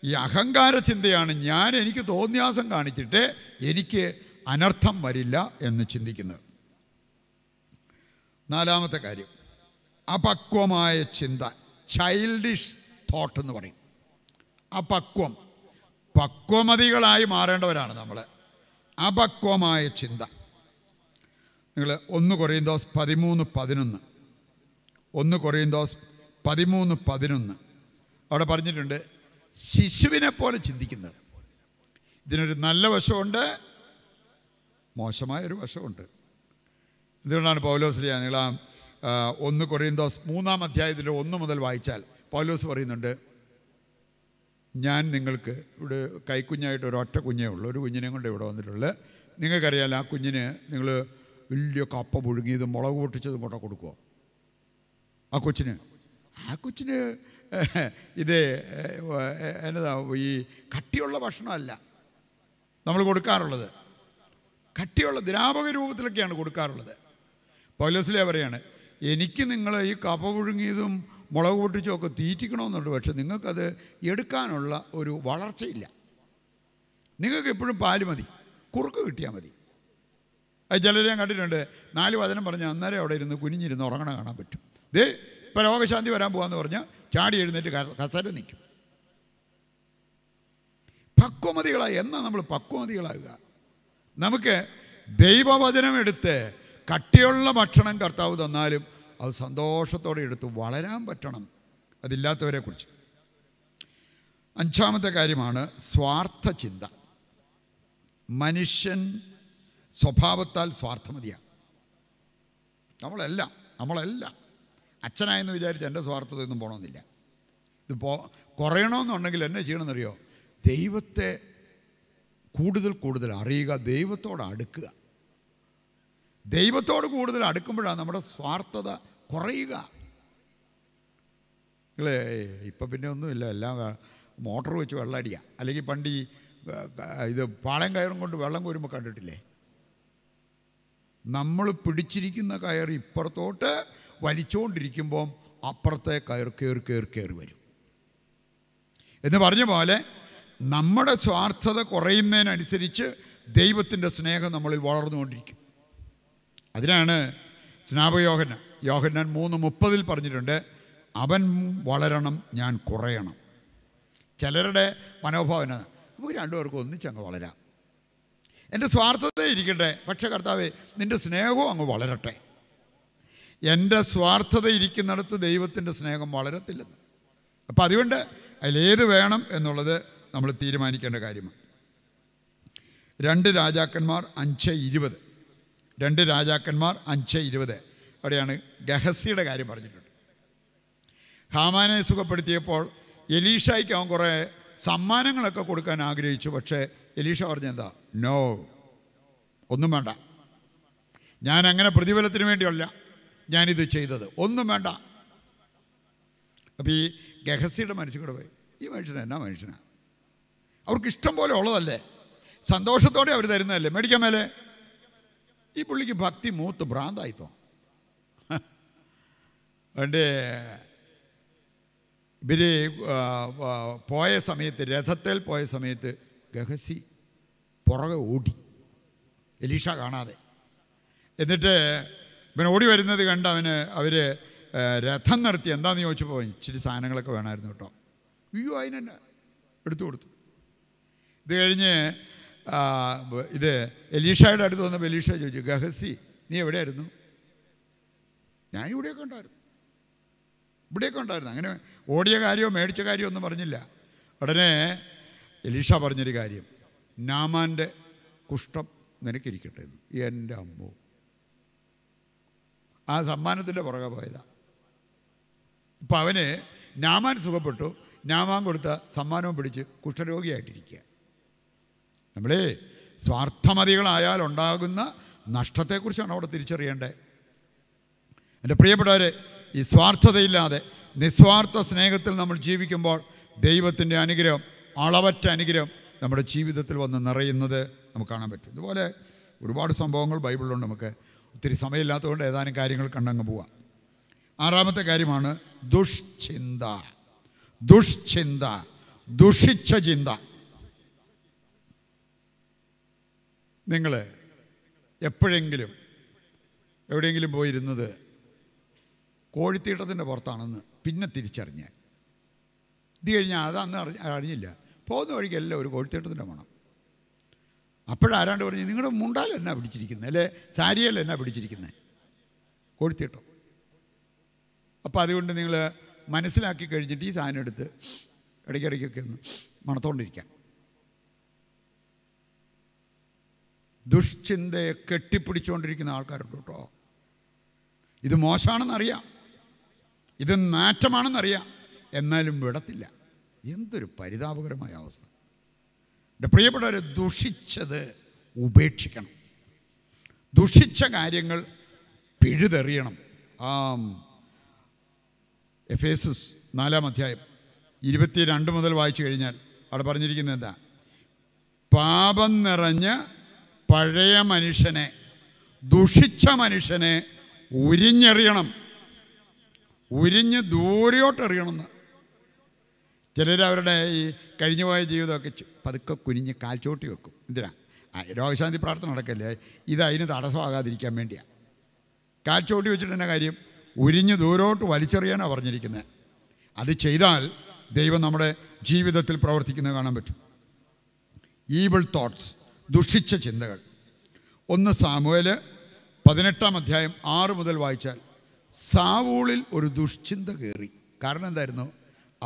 ഈ അഹങ്കാര ചിന്തയാണ് ഞാൻ എനിക്ക് തോന്നിയാസം കാണിച്ചിട്ട് എനിക്ക് അനർത്ഥം വരില്ല എന്ന് ചിന്തിക്കുന്നത് നാലാമത്തെ കാര്യം അപക്വമായ ചിന്ത ചൈൽഡിഷ് തോട്ട് എന്ന് പറയും അപക്വം പക്വമതികളായി മാറേണ്ടവരാണ് നമ്മൾ അപക്വമായ ചിന്ത നിങ്ങൾ ഒന്ന് ദോസ് പതിമൂന്ന് പതിനൊന്ന് ഒന്ന് കൊറിയന്തോസ് പതിമൂന്ന് പതിനൊന്ന് അവിടെ പറഞ്ഞിട്ടുണ്ട് ശിശുവിനെ പോലെ ചിന്തിക്കുന്നത് ഇതിനൊരു നല്ല വശമുണ്ട് മോശമായൊരു വശമുണ്ട് എന്തുകൊണ്ടാണ് പൗലോസ്ലിയ നിങ്ങൾ ആ ഒന്ന് കൊറിയന്തോസ് മൂന്നാം അധ്യായത്തിൽ ഒന്ന് മുതൽ വായിച്ചാൽ പൗലോസ് പറയുന്നുണ്ട് ഞാൻ നിങ്ങൾക്ക് ഇവിടെ കൈക്കുഞ്ഞായിട്ട് ഒരു ഒറ്റ കുഞ്ഞേ ഉള്ളൂ ഒരു കുഞ്ഞിനെ കൊണ്ട് ഇവിടെ വന്നിട്ടുള്ളത് നിങ്ങൾക്കറിയാലോ ആ കുഞ്ഞിന് നിങ്ങൾ വലിയ കപ്പ പുഴുങ്ങിയതും മുളക് പൊട്ടിച്ചതും കൊണ്ട കൊടുക്കുമോ ആ കൊച്ചിന് ആ കൊച്ചിന് ഇത് എന്നതാ ഈ കട്ടിയുള്ള ഭക്ഷണമല്ല നമ്മൾ കൊടുക്കാറുള്ളത് കട്ടിയുള്ള ദ്രാവക രൂപത്തിലൊക്കെയാണ് കൊടുക്കാറുള്ളത് പൗലോസിലെ പറയാണ് എനിക്ക് നിങ്ങൾ ഈ കപ്പ പുഴുങ്ങിയതും മുളക് പൊട്ടിച്ചും ഒക്കെ തീറ്റിക്കണമെന്നുണ്ട് പക്ഷെ നിങ്ങൾക്കത് എടുക്കാനുള്ള ഒരു വളർച്ചയില്ല നിങ്ങൾക്ക് എപ്പോഴും പാല് മതി കുറുക്ക് കിട്ടിയാൽ മതി അത് ചിലരെ ഞാൻ കണ്ടിട്ടുണ്ട് നാല് വചനം പറഞ്ഞാൽ അന്നേരം അവിടെ ഇരുന്ന് കുനിഞ്ഞിരുന്ന് ഉറങ്ങണ കാണാൻ പറ്റും ഇത് ഇപ്പം രോഗശാന്തി വരാൻ പോകാന്ന് പറഞ്ഞാൽ ചാടി എഴുന്നേറ്റ് കസര നിൽക്കും പക്വമതികളായി എന്നാ നമ്മൾ പക്വമതികളാകുക നമുക്ക് ദൈവവചനം എടുത്ത് കട്ടിയുള്ള ഭക്ഷണം കർത്താവ് തന്നാലും അത് സന്തോഷത്തോടെ എടുത്ത് വളരാൻ പറ്റണം കുറിച്ച് അഞ്ചാമത്തെ കാര്യമാണ് സ്വാർത്ഥ ചിന്ത മനുഷ്യൻ സ്വഭാവത്താൽ സ്വാർത്ഥമതിയാണ് നമ്മളെല്ലാം നമ്മളെല്ലാം അച്ഛനായെന്ന് വിചാരിച്ച് എൻ്റെ സ്വാർത്ഥതയൊന്നും പോകണമെന്നില്ല ഇത് പോ കുറയണമെന്നുണ്ടെങ്കിൽ എന്നെ ചെയ്യണമെന്നറിയോ ദൈവത്തെ കൂടുതൽ കൂടുതൽ അറിയുക ദൈവത്തോട് അടുക്കുക ദൈവത്തോട് കൂടുതൽ അടുക്കുമ്പോഴാണ് നമ്മുടെ സ്വാർത്ഥത കുറയുക നിങ്ങളെ ഇപ്പം പിന്നെ ഒന്നുമില്ല എല്ലാം മോട്ടർ വെച്ച് വെള്ളമടിക്കുക അല്ലെങ്കിൽ പണ്ട് ഈ ഇത് പാളയം കയറും കൊണ്ട് വെള്ളം കോരുമ്പോൾ കണ്ടിട്ടില്ലേ നമ്മൾ പിടിച്ചിരിക്കുന്ന കയർ ഇപ്പുറത്തോട്ട് വലിച്ചുകൊണ്ടിരിക്കുമ്പോൾ അപ്പുറത്തെ കയറി കയറി കയറി കയറി വരും എന്ന് പറഞ്ഞ പോലെ നമ്മുടെ സ്വാർത്ഥത കുറയുന്നതിനനുസരിച്ച് ദൈവത്തിൻ്റെ സ്നേഹം നമ്മളിൽ വളർന്നുകൊണ്ടിരിക്കും അതിനാണ് സ്നാപയോഹന യോഹന്നൻ മൂന്ന് മുപ്പതിൽ പറഞ്ഞിട്ടുണ്ട് അവൻ വളരണം ഞാൻ കുറയണം ചിലരുടെ മനോഭാവന നമുക്ക് രണ്ടുപേർക്കും ഒന്നിച്ചങ്ങ് വളരാം എൻ്റെ സ്വാർത്ഥത ഇരിക്കട്ടെ പക്ഷേ കർത്താവേ നിൻ്റെ സ്നേഹവും അങ്ങ് വളരട്ടെ എൻ്റെ സ്വാർത്ഥത ഇരിക്കുന്നിടത്ത് ദൈവത്തിൻ്റെ സ്നേഹം വളരത്തില്ലെന്ന് അപ്പോൾ അതുകൊണ്ട് അതിലേത് വേണം എന്നുള്ളത് നമ്മൾ തീരുമാനിക്കേണ്ട കാര്യമാണ് രണ്ട് രാജാക്കന്മാർ അഞ്ച് ഇരുപത് രണ്ട് രാജാക്കന്മാർ അഞ്ച് ഇരുപത് അവിടെയാണ് ഗഹസിയുടെ കാര്യം പറഞ്ഞിട്ടുണ്ട് ഹാമാനെ സുഖപ്പെടുത്തിയപ്പോൾ എലീഷയ്ക്ക് അവൻ കുറേ സമ്മാനങ്ങളൊക്കെ കൊടുക്കാൻ ആഗ്രഹിച്ചു പക്ഷേ എലീഷ പറഞ്ഞെന്താ നോ ഒന്നും വേണ്ട ഞാൻ അങ്ങനെ പ്രതിഫലത്തിന് വേണ്ടിയല്ല ഞാനിത് ചെയ്തത് ഒന്നും വേണ്ട അപ്പോൾ ഈ ഗഹസിയുടെ മനസ്സിൽ കൂടെ പോയി ഈ മനുഷ്യനാണ് എന്നാ മനുഷ്യനാണ് അവർക്ക് ഇഷ്ടം പോലെ ഉള്ളതല്ലേ സന്തോഷത്തോടെ അവർ തരുന്നതല്ലേ മേടിക്കാൻ മേലെ ഈ പുള്ളിക്ക് ഭക്തി മൂത്ത് ഭ്രാന്തായി തോ വേണ്ടേ പോയ സമയത്ത് രഥത്തിൽ പോയ സമയത്ത് ഗഹസി പുറകെ ഓടി എലീഷ കാണാതെ എന്നിട്ട് ഇവൻ ഓടി വരുന്നത് കണ്ട് അവന് അവർ രഥം നിർത്തി എന്താണെന്ന് ചോദിച്ചപ്പോൾ ഇച്ചിരി സാധനങ്ങളൊക്കെ വേണമായിരുന്നു കേട്ടോ അയ്യോ അതിനെന്നെ എടുത്തു കൊടുത്തു ഇത് കഴിഞ്ഞ് ഇത് എലീഷയുടെ അടുത്ത് വന്നപ്പോൾ എലീഷ ചോദിച്ചു ഗഹസി നീ എവിടെയായിരുന്നു ഞാൻ ഇവിടെയൊക്കെ ഉണ്ടായിരുന്നു ഇവിടെയൊക്കെ ഉണ്ടായിരുന്നു അങ്ങനെ ഓടിയ കാര്യമോ മേടിച്ച കാര്യമോ ഒന്നും പറഞ്ഞില്ല ഉടനെ എലീഷ പറഞ്ഞൊരു കാര്യം നാമാൻ്റെ കുഷ്ഠം നിനക്കിരിക്കട്ടെ എന്ന് എൻ്റെ അമ്മോ ആ സമ്മാനത്തിൻ്റെ പുറകെ പോയതാണ് ഇപ്പം അവന് നാമാൻ സുഖപ്പെട്ടു നാമാൻ കൊടുത്ത സമ്മാനവും പിടിച്ച് കുഷ്ഠരോഗിയായിട്ടിരിക്കുക നമ്മളേ സ്വാർത്ഥമതികളായാൽ ഉണ്ടാകുന്ന നഷ്ടത്തെക്കുറിച്ചാണ് അവിടെ തിരിച്ചറിയേണ്ടത് എൻ്റെ പ്രിയപ്പെട്ടവരെ ഈ സ്വാർത്ഥതയില്ലാതെ നിസ്വാർത്ഥ സ്നേഹത്തിൽ നമ്മൾ ജീവിക്കുമ്പോൾ ദൈവത്തിൻ്റെ അനുഗ്രഹം അളവറ്റ അനുഗ്രഹം നമ്മുടെ ജീവിതത്തിൽ വന്ന് നിറയുന്നത് നമുക്ക് കാണാൻ പറ്റും ഇതുപോലെ ഒരുപാട് സംഭവങ്ങൾ ബൈബിളിലുണ്ട് നമുക്ക് ഒത്തിരി സമയമില്ലാത്തതുകൊണ്ട് ഏതാനും കാര്യങ്ങൾ കണ്ടങ്ങ് പോവാം ആറാമത്തെ കാര്യമാണ് ദുഷ്ചിന്ത ദുഷ്ചിന്ത ദുഷിച്ച ചിന്ത നിങ്ങൾ എപ്പോഴെങ്കിലും എവിടെയെങ്കിലും പോയിരുന്നത് കോഴിത്തീട്ടത്തിൻ്റെ പുറത്താണെന്ന് പിന്നെ തിരിച്ചറിഞ്ഞ് ഇത് കഴിഞ്ഞാൽ അത് അന്ന് അറിഞ്ഞില്ല പോകുന്ന വഴിക്കെല്ലാം ഒരു കോഴിത്തീട്ടത്തിൻ്റെ മണം അപ്പോഴാരാണ്ട് പറഞ്ഞു നിങ്ങളുടെ മുണ്ടാൽ എന്നാ പിടിച്ചിരിക്കുന്നത് അല്ലെ സാരിയൽ എന്നാ പിടിച്ചിരിക്കുന്നത് കൊടുത്തിട്ടോ അപ്പോൾ അതുകൊണ്ട് നിങ്ങൾ മനസ്സിലാക്കി കഴിഞ്ഞിട്ട് ഈ സാധനം എടുത്ത് ഇടയ്ക്കിടയ്ക്കൊക്കെ ഒന്ന് മണത്തോണ്ടിരിക്കാം ദുഷ്ചിന്തയെ കെട്ടിപ്പിടിച്ചുകൊണ്ടിരിക്കുന്ന ആൾക്കാരുണ്ട് കേട്ടോ ഇത് മോശമാണെന്നറിയാം ഇത് നാറ്റമാണെന്നറിയാം എന്നാലും വിടത്തില്ല എന്തൊരു പരിതാപകരമായ അവസ്ഥ എൻ്റെ പ്രിയപ്പെട്ടവർ ദുഷിച്ചത് ഉപേക്ഷിക്കണം ദുഷിച്ച കാര്യങ്ങൾ പിഴുതെറിയണം ആ എഫേസസ് നാലാം അധ്യായം ഇരുപത്തി രണ്ട് മുതൽ വായിച്ചു കഴിഞ്ഞാൽ അവിടെ പറഞ്ഞിരിക്കുന്നത് എന്താ പാപം നിറഞ്ഞ പഴയ മനുഷ്യനെ ദുഷിച്ച മനുഷ്യനെ ഉരിഞ്ഞെറിയണം ഉരിഞ്ഞ് എന്ന് ചിലർ അവരുടെ ഈ കഴിഞ്ഞുപോയ ജീവിതമൊക്കെ പതുക്കെ കുനിഞ്ഞ് കാൽച്ചോട്ടി വെക്കും എന്തിനാ രോഗശാന്തി പ്രാർത്ഥന നടക്കല്ലേ ഇത് അതിന് തടസ്സമാകാതിരിക്കാൻ വേണ്ടിയാണ് കാൽച്ചോട്ടി വെച്ചിട്ട് തന്നെ കാര്യം ഉരിഞ്ഞ് ദൂരോട്ട് വലിച്ചെറിയാനാണ് പറഞ്ഞിരിക്കുന്നത് അത് ചെയ്താൽ ദൈവം നമ്മുടെ ജീവിതത്തിൽ പ്രവർത്തിക്കുന്നത് കാണാൻ പറ്റും ഈവിൾ തോട്ട്സ് ദുഷിച്ച ചിന്തകൾ ഒന്ന് സാമുവേല് പതിനെട്ടാം അധ്യായം ആറ് മുതൽ വായിച്ചാൽ സാവൂളിൽ ഒരു ദുഷ്ചിന്ത കയറി കാരണം എന്തായിരുന്നു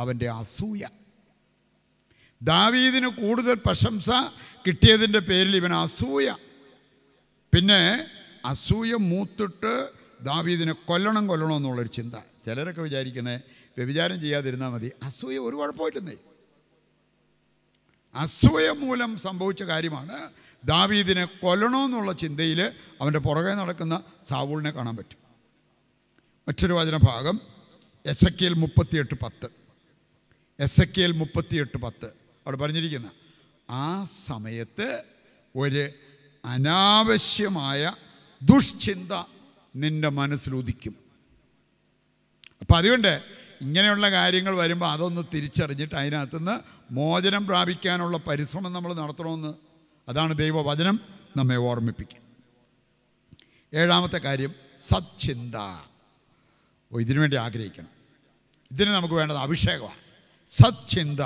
അവൻ്റെ അസൂയ ദാവീദിന് കൂടുതൽ പ്രശംസ കിട്ടിയതിൻ്റെ പേരിൽ ഇവൻ അസൂയ പിന്നെ അസൂയ മൂത്തിട്ട് ദാവീദിനെ കൊല്ലണം കൊല്ലണം എന്നുള്ളൊരു ചിന്ത ചിലരൊക്കെ വിചാരിക്കുന്നത് വ്യഭിചാരം ചെയ്യാതിരുന്നാൽ മതി അസൂയ ഒരു കുഴപ്പമില്ലെന്നേ അസൂയ മൂലം സംഭവിച്ച കാര്യമാണ് ദാവീദിനെ കൊല്ലണമെന്നുള്ള ചിന്തയിൽ അവൻ്റെ പുറകെ നടക്കുന്ന സാവൂളിനെ കാണാൻ പറ്റും മറ്റൊരു വചനഭാഗം എസക്കിയൽ മുപ്പത്തിയെട്ട് പത്ത് എസ് എ കെൽ മുപ്പത്തിയെട്ട് പത്ത് അവിടെ പറഞ്ഞിരിക്കുന്ന ആ സമയത്ത് ഒരു അനാവശ്യമായ ദുഷ്ചിന്ത നിൻ്റെ മനസ്സിലുദിക്കും അപ്പം അതുകൊണ്ട് ഇങ്ങനെയുള്ള കാര്യങ്ങൾ വരുമ്പോൾ അതൊന്ന് തിരിച്ചറിഞ്ഞിട്ട് അതിനകത്തുനിന്ന് മോചനം പ്രാപിക്കാനുള്ള പരിശ്രമം നമ്മൾ നടത്തണമെന്ന് അതാണ് ദൈവവചനം നമ്മെ ഓർമ്മിപ്പിക്കുക ഏഴാമത്തെ കാര്യം സച്ചിന്ത ഓ ഇതിനു വേണ്ടി ആഗ്രഹിക്കണം ഇതിന് നമുക്ക് വേണ്ടത് അഭിഷേകമാണ് സത്ചിന്ത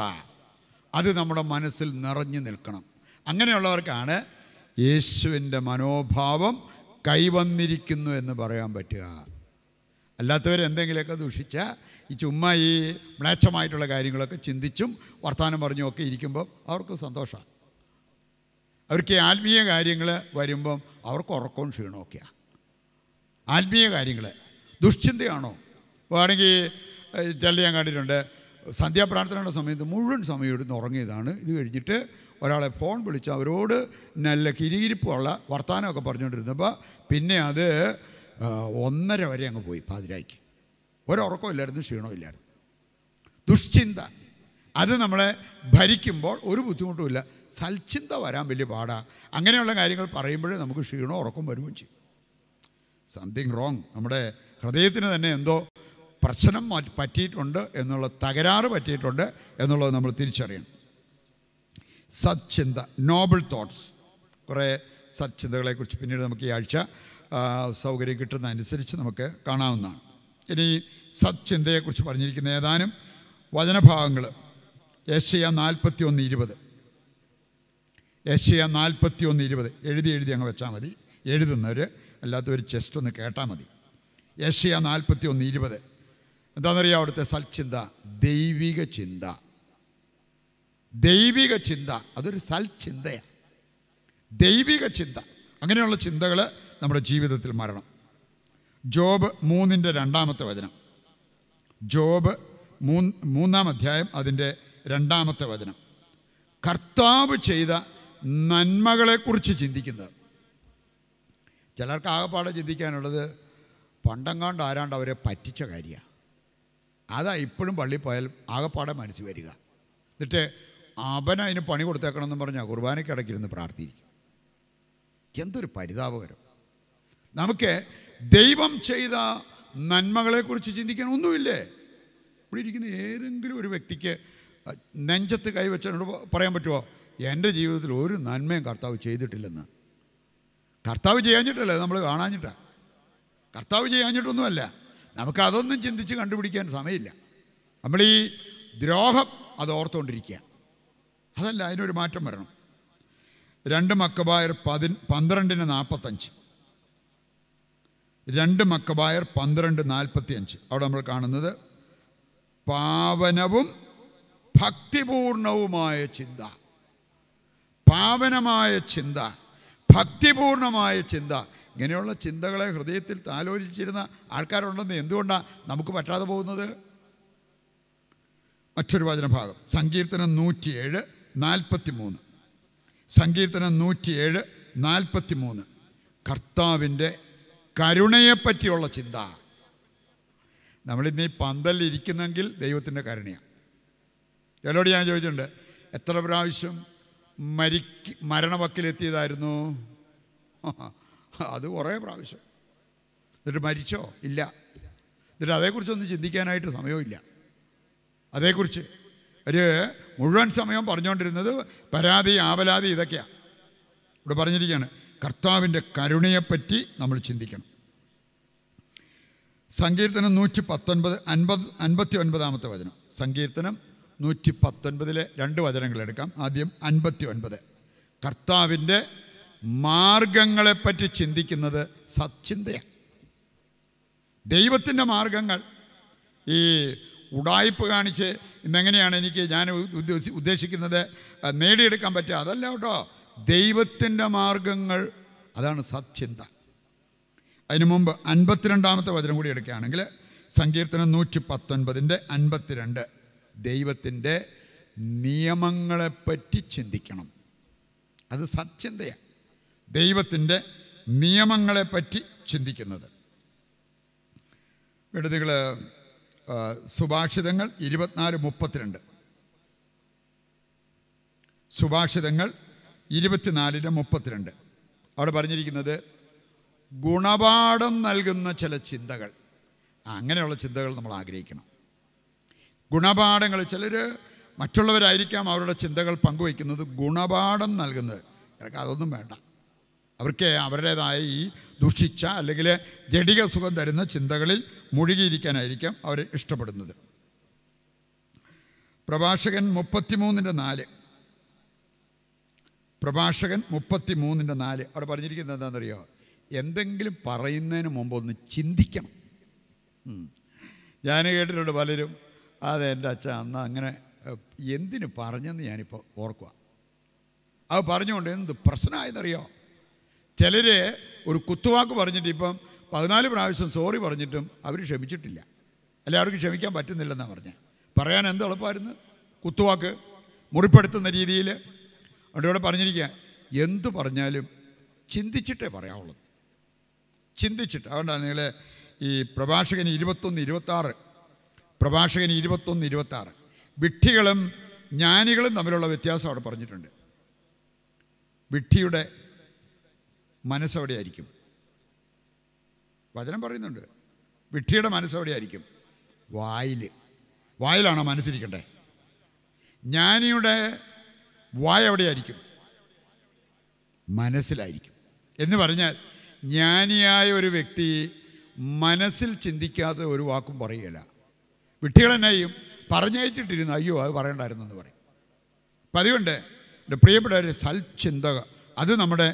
അത് നമ്മുടെ മനസ്സിൽ നിറഞ്ഞു നിൽക്കണം അങ്ങനെയുള്ളവർക്കാണ് യേശുവിൻ്റെ മനോഭാവം കൈവന്നിരിക്കുന്നു എന്ന് പറയാൻ പറ്റുക അല്ലാത്തവർ എന്തെങ്കിലുമൊക്കെ ദുഷിച്ച ഈ ചുമ്മാ ഈ മ്ലേച്ഛമായിട്ടുള്ള കാര്യങ്ങളൊക്കെ ചിന്തിച്ചും വർത്തമാനം പറഞ്ഞും ഒക്കെ ഇരിക്കുമ്പോൾ അവർക്ക് സന്തോഷമാണ് അവർക്ക് ആത്മീയ കാര്യങ്ങൾ വരുമ്പം അവർക്ക് ഉറക്കവും ക്ഷീണമൊക്കെയാണ് ആത്മീയ കാര്യങ്ങൾ ദുഷ്ചിന്തയാണോ വേണമെങ്കിൽ ചെല്ലാൻ ഞാൻ കണ്ടിട്ടുണ്ട് സന്ധ്യാപ്രാർത്ഥനയുടെ സമയത്ത് മുഴുവൻ സമയം എടുത്ത് ഉറങ്ങിയതാണ് ഇത് കഴിഞ്ഞിട്ട് ഒരാളെ ഫോൺ വിളിച്ച് അവരോട് നല്ല കിരിയിരിപ്പുള്ള വർത്തമാനമൊക്കെ പറഞ്ഞുകൊണ്ടിരുന്നപ്പോൾ പിന്നെ അത് ഒന്നര വരെ അങ്ങ് പോയി പാതിരായ്ക്ക് ഒരുറക്കമില്ലായിരുന്നു ക്ഷീണമില്ലായിരുന്നു ദുഷ്ചിന്ത അത് നമ്മളെ ഭരിക്കുമ്പോൾ ഒരു ബുദ്ധിമുട്ടുമില്ല സൽചിന്ത വരാൻ വലിയ പാടാണ് അങ്ങനെയുള്ള കാര്യങ്ങൾ പറയുമ്പോഴേ നമുക്ക് ക്ഷീണവും ഉറക്കം വരുകയും ചെയ്യും സംതിങ് റോങ് നമ്മുടെ ഹൃദയത്തിന് തന്നെ എന്തോ പ്രശ്നം പറ്റിയിട്ടുണ്ട് എന്നുള്ള തകരാറ് പറ്റിയിട്ടുണ്ട് എന്നുള്ളത് നമ്മൾ തിരിച്ചറിയണം സത്ചിന്ത നോബിൾ തോട്ട്സ് കുറേ സത്ചിന്തകളെക്കുറിച്ച് പിന്നീട് നമുക്ക് ഈ ആഴ്ച സൗകര്യം കിട്ടുന്ന അനുസരിച്ച് നമുക്ക് കാണാവുന്നതാണ് ഇനി സത്ചിന്തയെക്കുറിച്ച് പറഞ്ഞിരിക്കുന്ന ഏതാനും വചനഭാഗങ്ങൾ ഏഷ്യ നാൽപ്പത്തി ഒന്ന് ഇരുപത് ഏഷ്യ നാൽപ്പത്തി ഒന്ന് ഇരുപത് എഴുതി എഴുതി അങ്ങ് വെച്ചാൽ മതി എഴുതുന്നവർ അല്ലാത്തവർ ചെസ്റ്റ് ഒന്ന് കേട്ടാൽ മതി ഏഷ്യ നാൽപ്പത്തി ഒന്ന് ഇരുപത് എന്താണെന്നറിയാം അവിടുത്തെ സൽചിന്ത ദൈവിക ചിന്ത ദൈവിക ചിന്ത അതൊരു സൽചിന്തയാണ് ദൈവിക ചിന്ത അങ്ങനെയുള്ള ചിന്തകൾ നമ്മുടെ ജീവിതത്തിൽ മരണം ജോബ് മൂന്നിൻ്റെ രണ്ടാമത്തെ വചനം ജോബ് മൂന്ന് മൂന്നാം അധ്യായം അതിൻ്റെ രണ്ടാമത്തെ വചനം കർത്താവ് ചെയ്ത നന്മകളെക്കുറിച്ച് ചിന്തിക്കുന്നത് ചിലർക്ക് ആകെപ്പാടെ ചിന്തിക്കാനുള്ളത് പണ്ടങ്ങാണ്ട് ആരാണ്ട് അവരെ പറ്റിച്ച കാര്യമാണ് അതാ ഇപ്പോഴും പള്ളിയിൽ പോയാൽ ആകെപ്പാടെ മനസ്സിൽ വരിക എന്നിട്ട് അവൻ അതിന് പണി കൊടുത്തേക്കണമെന്ന് പറഞ്ഞാൽ കുർബാനയ്ക്ക് പ്രാർത്ഥിക്കും എന്തൊരു പരിതാപകരം നമുക്ക് ദൈവം ചെയ്ത നന്മകളെക്കുറിച്ച് ചിന്തിക്കാൻ ഒന്നുമില്ലേ ഇവിടെ ഇരിക്കുന്ന ഏതെങ്കിലും ഒരു വ്യക്തിക്ക് നെഞ്ചത്ത് കൈവച്ചോട് പറയാൻ പറ്റുമോ എൻ്റെ ജീവിതത്തിൽ ഒരു നന്മയും കർത്താവ് ചെയ്തിട്ടില്ലെന്ന് കർത്താവ് ചെയ്യാഞ്ഞിട്ടല്ലേ നമ്മൾ കാണാഞ്ഞിട്ടാണ് കർത്താവ് ചെയ്യാഞ്ഞിട്ടൊന്നുമല്ല നമുക്ക് അതൊന്നും ചിന്തിച്ച് കണ്ടുപിടിക്കാൻ സമയമില്ല നമ്മൾ ഈ ദ്രോഹം അത് ഓർത്തുകൊണ്ടിരിക്കുക അതല്ല അതിനൊരു മാറ്റം വരണം രണ്ട് മക്കബായർ പതി പന്ത്രണ്ടിന് നാൽപ്പത്തഞ്ച് രണ്ട് മക്കബായർ പന്ത്രണ്ട് നാൽപ്പത്തി അഞ്ച് അവിടെ നമ്മൾ കാണുന്നത് പാവനവും ഭക്തിപൂർണവുമായ ചിന്ത പാവനമായ ചിന്ത ഭക്തിപൂർണമായ ചിന്ത ഇങ്ങനെയുള്ള ചിന്തകളെ ഹൃദയത്തിൽ താലോചിച്ചിരുന്ന ആൾക്കാരുണ്ടെന്ന് എന്തുകൊണ്ടാണ് നമുക്ക് പറ്റാതെ പോകുന്നത് മറ്റൊരു ഭാഗം സങ്കീർത്തനം നൂറ്റിയേഴ് നാൽപ്പത്തി മൂന്ന് സങ്കീർത്തനം നൂറ്റിയേഴ് നാൽപ്പത്തി മൂന്ന് കർത്താവിൻ്റെ കരുണയെപ്പറ്റിയുള്ള ചിന്ത നമ്മളിന്ന് ഈ പന്തലിരിക്കുന്നെങ്കിൽ ദൈവത്തിൻ്റെ കരുണയാണ് ചിലരോട് ഞാൻ ചോദിച്ചിട്ടുണ്ട് എത്ര പ്രാവശ്യം മരിക്ക് മരണവക്കിലെത്തിയതായിരുന്നു അത് കുറേ പ്രാവശ്യം എന്നിട്ട് മരിച്ചോ ഇല്ല എന്നിട്ട് അതേക്കുറിച്ചൊന്നും ചിന്തിക്കാനായിട്ട് സമയമില്ല അതേക്കുറിച്ച് ഒരു മുഴുവൻ സമയം പറഞ്ഞുകൊണ്ടിരുന്നത് പരാതി ആപലാതി ഇതൊക്കെയാണ് ഇവിടെ പറഞ്ഞിരിക്കുകയാണ് കർത്താവിൻ്റെ കരുണയെപ്പറ്റി നമ്മൾ ചിന്തിക്കണം സങ്കീർത്തനം നൂറ്റി പത്തൊൻപത് അൻപത് അൻപത്തി ഒൻപതാമത്തെ വചനം സങ്കീർത്തനം നൂറ്റി പത്തൊൻപതിലെ രണ്ട് വചനങ്ങൾ എടുക്കാം ആദ്യം അൻപത്തി ഒൻപത് കർത്താവിൻ്റെ മാർഗങ്ങളെപ്പറ്റി ചിന്തിക്കുന്നത് സച്ചിന്തയാണ് ദൈവത്തിൻ്റെ മാർഗങ്ങൾ ഈ ഉടായ്പ കാണിച്ച് ഇന്നെങ്ങനെയാണ് എനിക്ക് ഞാൻ ഉദ്ദേശിക്കുന്നത് നേടിയെടുക്കാൻ പറ്റുക അതല്ല കേട്ടോ ദൈവത്തിൻ്റെ മാർഗങ്ങൾ അതാണ് സച്ചിന്ത അതിനു മുമ്പ് അൻപത്തിരണ്ടാമത്തെ വചനം കൂടി എടുക്കുകയാണെങ്കിൽ സങ്കീർത്തനം നൂറ്റി പത്തൊൻപതിൻ്റെ അൻപത്തിരണ്ട് ദൈവത്തിൻ്റെ നിയമങ്ങളെപ്പറ്റി ചിന്തിക്കണം അത് സച്ചിന്തയാണ് ദൈവത്തിൻ്റെ നിയമങ്ങളെപ്പറ്റി ചിന്തിക്കുന്നത് ഇവിടെ നിങ്ങൾ സുഭാഷിതങ്ങൾ ഇരുപത്തിനാല് മുപ്പത്തിരണ്ട് സുഭാഷിതങ്ങൾ ഇരുപത്തിനാലിന് മുപ്പത്തിരണ്ട് അവിടെ പറഞ്ഞിരിക്കുന്നത് ഗുണപാഠം നൽകുന്ന ചില ചിന്തകൾ അങ്ങനെയുള്ള ചിന്തകൾ നമ്മൾ ആഗ്രഹിക്കണം ഗുണപാഠങ്ങൾ ചിലർ മറ്റുള്ളവരായിരിക്കാം അവരുടെ ചിന്തകൾ പങ്കുവയ്ക്കുന്നത് ഗുണപാഠം നൽകുന്നത് എനിക്ക് അതൊന്നും വേണ്ട അവർക്ക് അവരുടേതായ ഈ ദുഷിച്ച അല്ലെങ്കിൽ ജടിക സുഖം തരുന്ന ചിന്തകളിൽ മുഴുകിയിരിക്കാനായിരിക്കും അവർ ഇഷ്ടപ്പെടുന്നത് പ്രഭാഷകൻ മുപ്പത്തിമൂന്നിൻ്റെ നാല് പ്രഭാഷകൻ മുപ്പത്തിമൂന്നിൻ്റെ നാല് അവിടെ പറഞ്ഞിരിക്കുന്നത് എന്താണെന്നറിയോ എന്തെങ്കിലും പറയുന്നതിന് മുമ്പ് ഒന്ന് ചിന്തിക്കണം ഞാൻ കേട്ടിട്ടുണ്ട് പലരും അതെ എൻ്റെ അച്ഛൻ അന്ന് അങ്ങനെ എന്തിനു പറഞ്ഞെന്ന് ഞാനിപ്പോൾ ഓർക്കുക അത് പറഞ്ഞുകൊണ്ട് എന്ത് പ്രശ്നമായെന്നറിയോ ചിലർ ഒരു കുത്തുവാക്ക് പറഞ്ഞിട്ട് ഇപ്പം പതിനാല് പ്രാവശ്യം സോറി പറഞ്ഞിട്ടും അവർ ക്ഷമിച്ചിട്ടില്ല എല്ലാവർക്കും ക്ഷമിക്കാൻ പറ്റുന്നില്ലെന്നാണ് പറഞ്ഞത് പറയാൻ എന്ത് എളുപ്പമായിരുന്നു കുത്തുവാക്ക് മുറിപ്പെടുത്തുന്ന രീതിയിൽ അവിടെ ഇവിടെ പറഞ്ഞിരിക്കുക എന്തു പറഞ്ഞാലും ചിന്തിച്ചിട്ടേ പറയാവുള്ളൂ ചിന്തിച്ചിട്ട് അതുകൊണ്ടാണ് നിങ്ങൾ ഈ പ്രഭാഷകൻ ഇരുപത്തൊന്ന് ഇരുപത്താറ് പ്രഭാഷകൻ ഇരുപത്തൊന്ന് ഇരുപത്താറ് വിഠികളും ജ്ഞാനികളും തമ്മിലുള്ള വ്യത്യാസം അവിടെ പറഞ്ഞിട്ടുണ്ട് വിഠിയുടെ മനസ്സവിടെയായിരിക്കും ആയിരിക്കും വചനം പറയുന്നുണ്ട് വിട്ടിയുടെ മനസ്സവിടെയായിരിക്കും ആയിരിക്കും വായിൽ വായിലാണോ മനസ്സിരിക്കണ്ടേ ജ്ഞാനിയുടെ വായ എവിടെയായിരിക്കും മനസ്സിലായിരിക്കും എന്ന് പറഞ്ഞാൽ ജ്ഞാനിയായ ഒരു വ്യക്തി മനസ്സിൽ ചിന്തിക്കാതെ ഒരു വാക്കും പറയുകയില്ല വിട്ടികളെന്നെയും പറഞ്ഞയച്ചിട്ടിരുന്നു അയ്യോ അത് എന്ന് പറയും അപ്പം അതുകൊണ്ട് പ്രിയപ്പെട്ട ഒരു സൽചിന്തക അത് നമ്മുടെ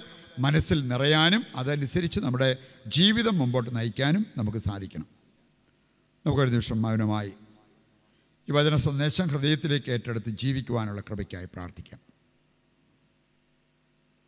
മനസ്സിൽ നിറയാനും അതനുസരിച്ച് നമ്മുടെ ജീവിതം മുമ്പോട്ട് നയിക്കാനും നമുക്ക് സാധിക്കണം നമുക്കൊരു നിമിഷം മൗനമായി ഈ വചന സന്ദേശം ഹൃദയത്തിലേക്ക് ഏറ്റെടുത്ത് ജീവിക്കുവാനുള്ള കൃപയ്ക്കായി പ്രാർത്ഥിക്കാം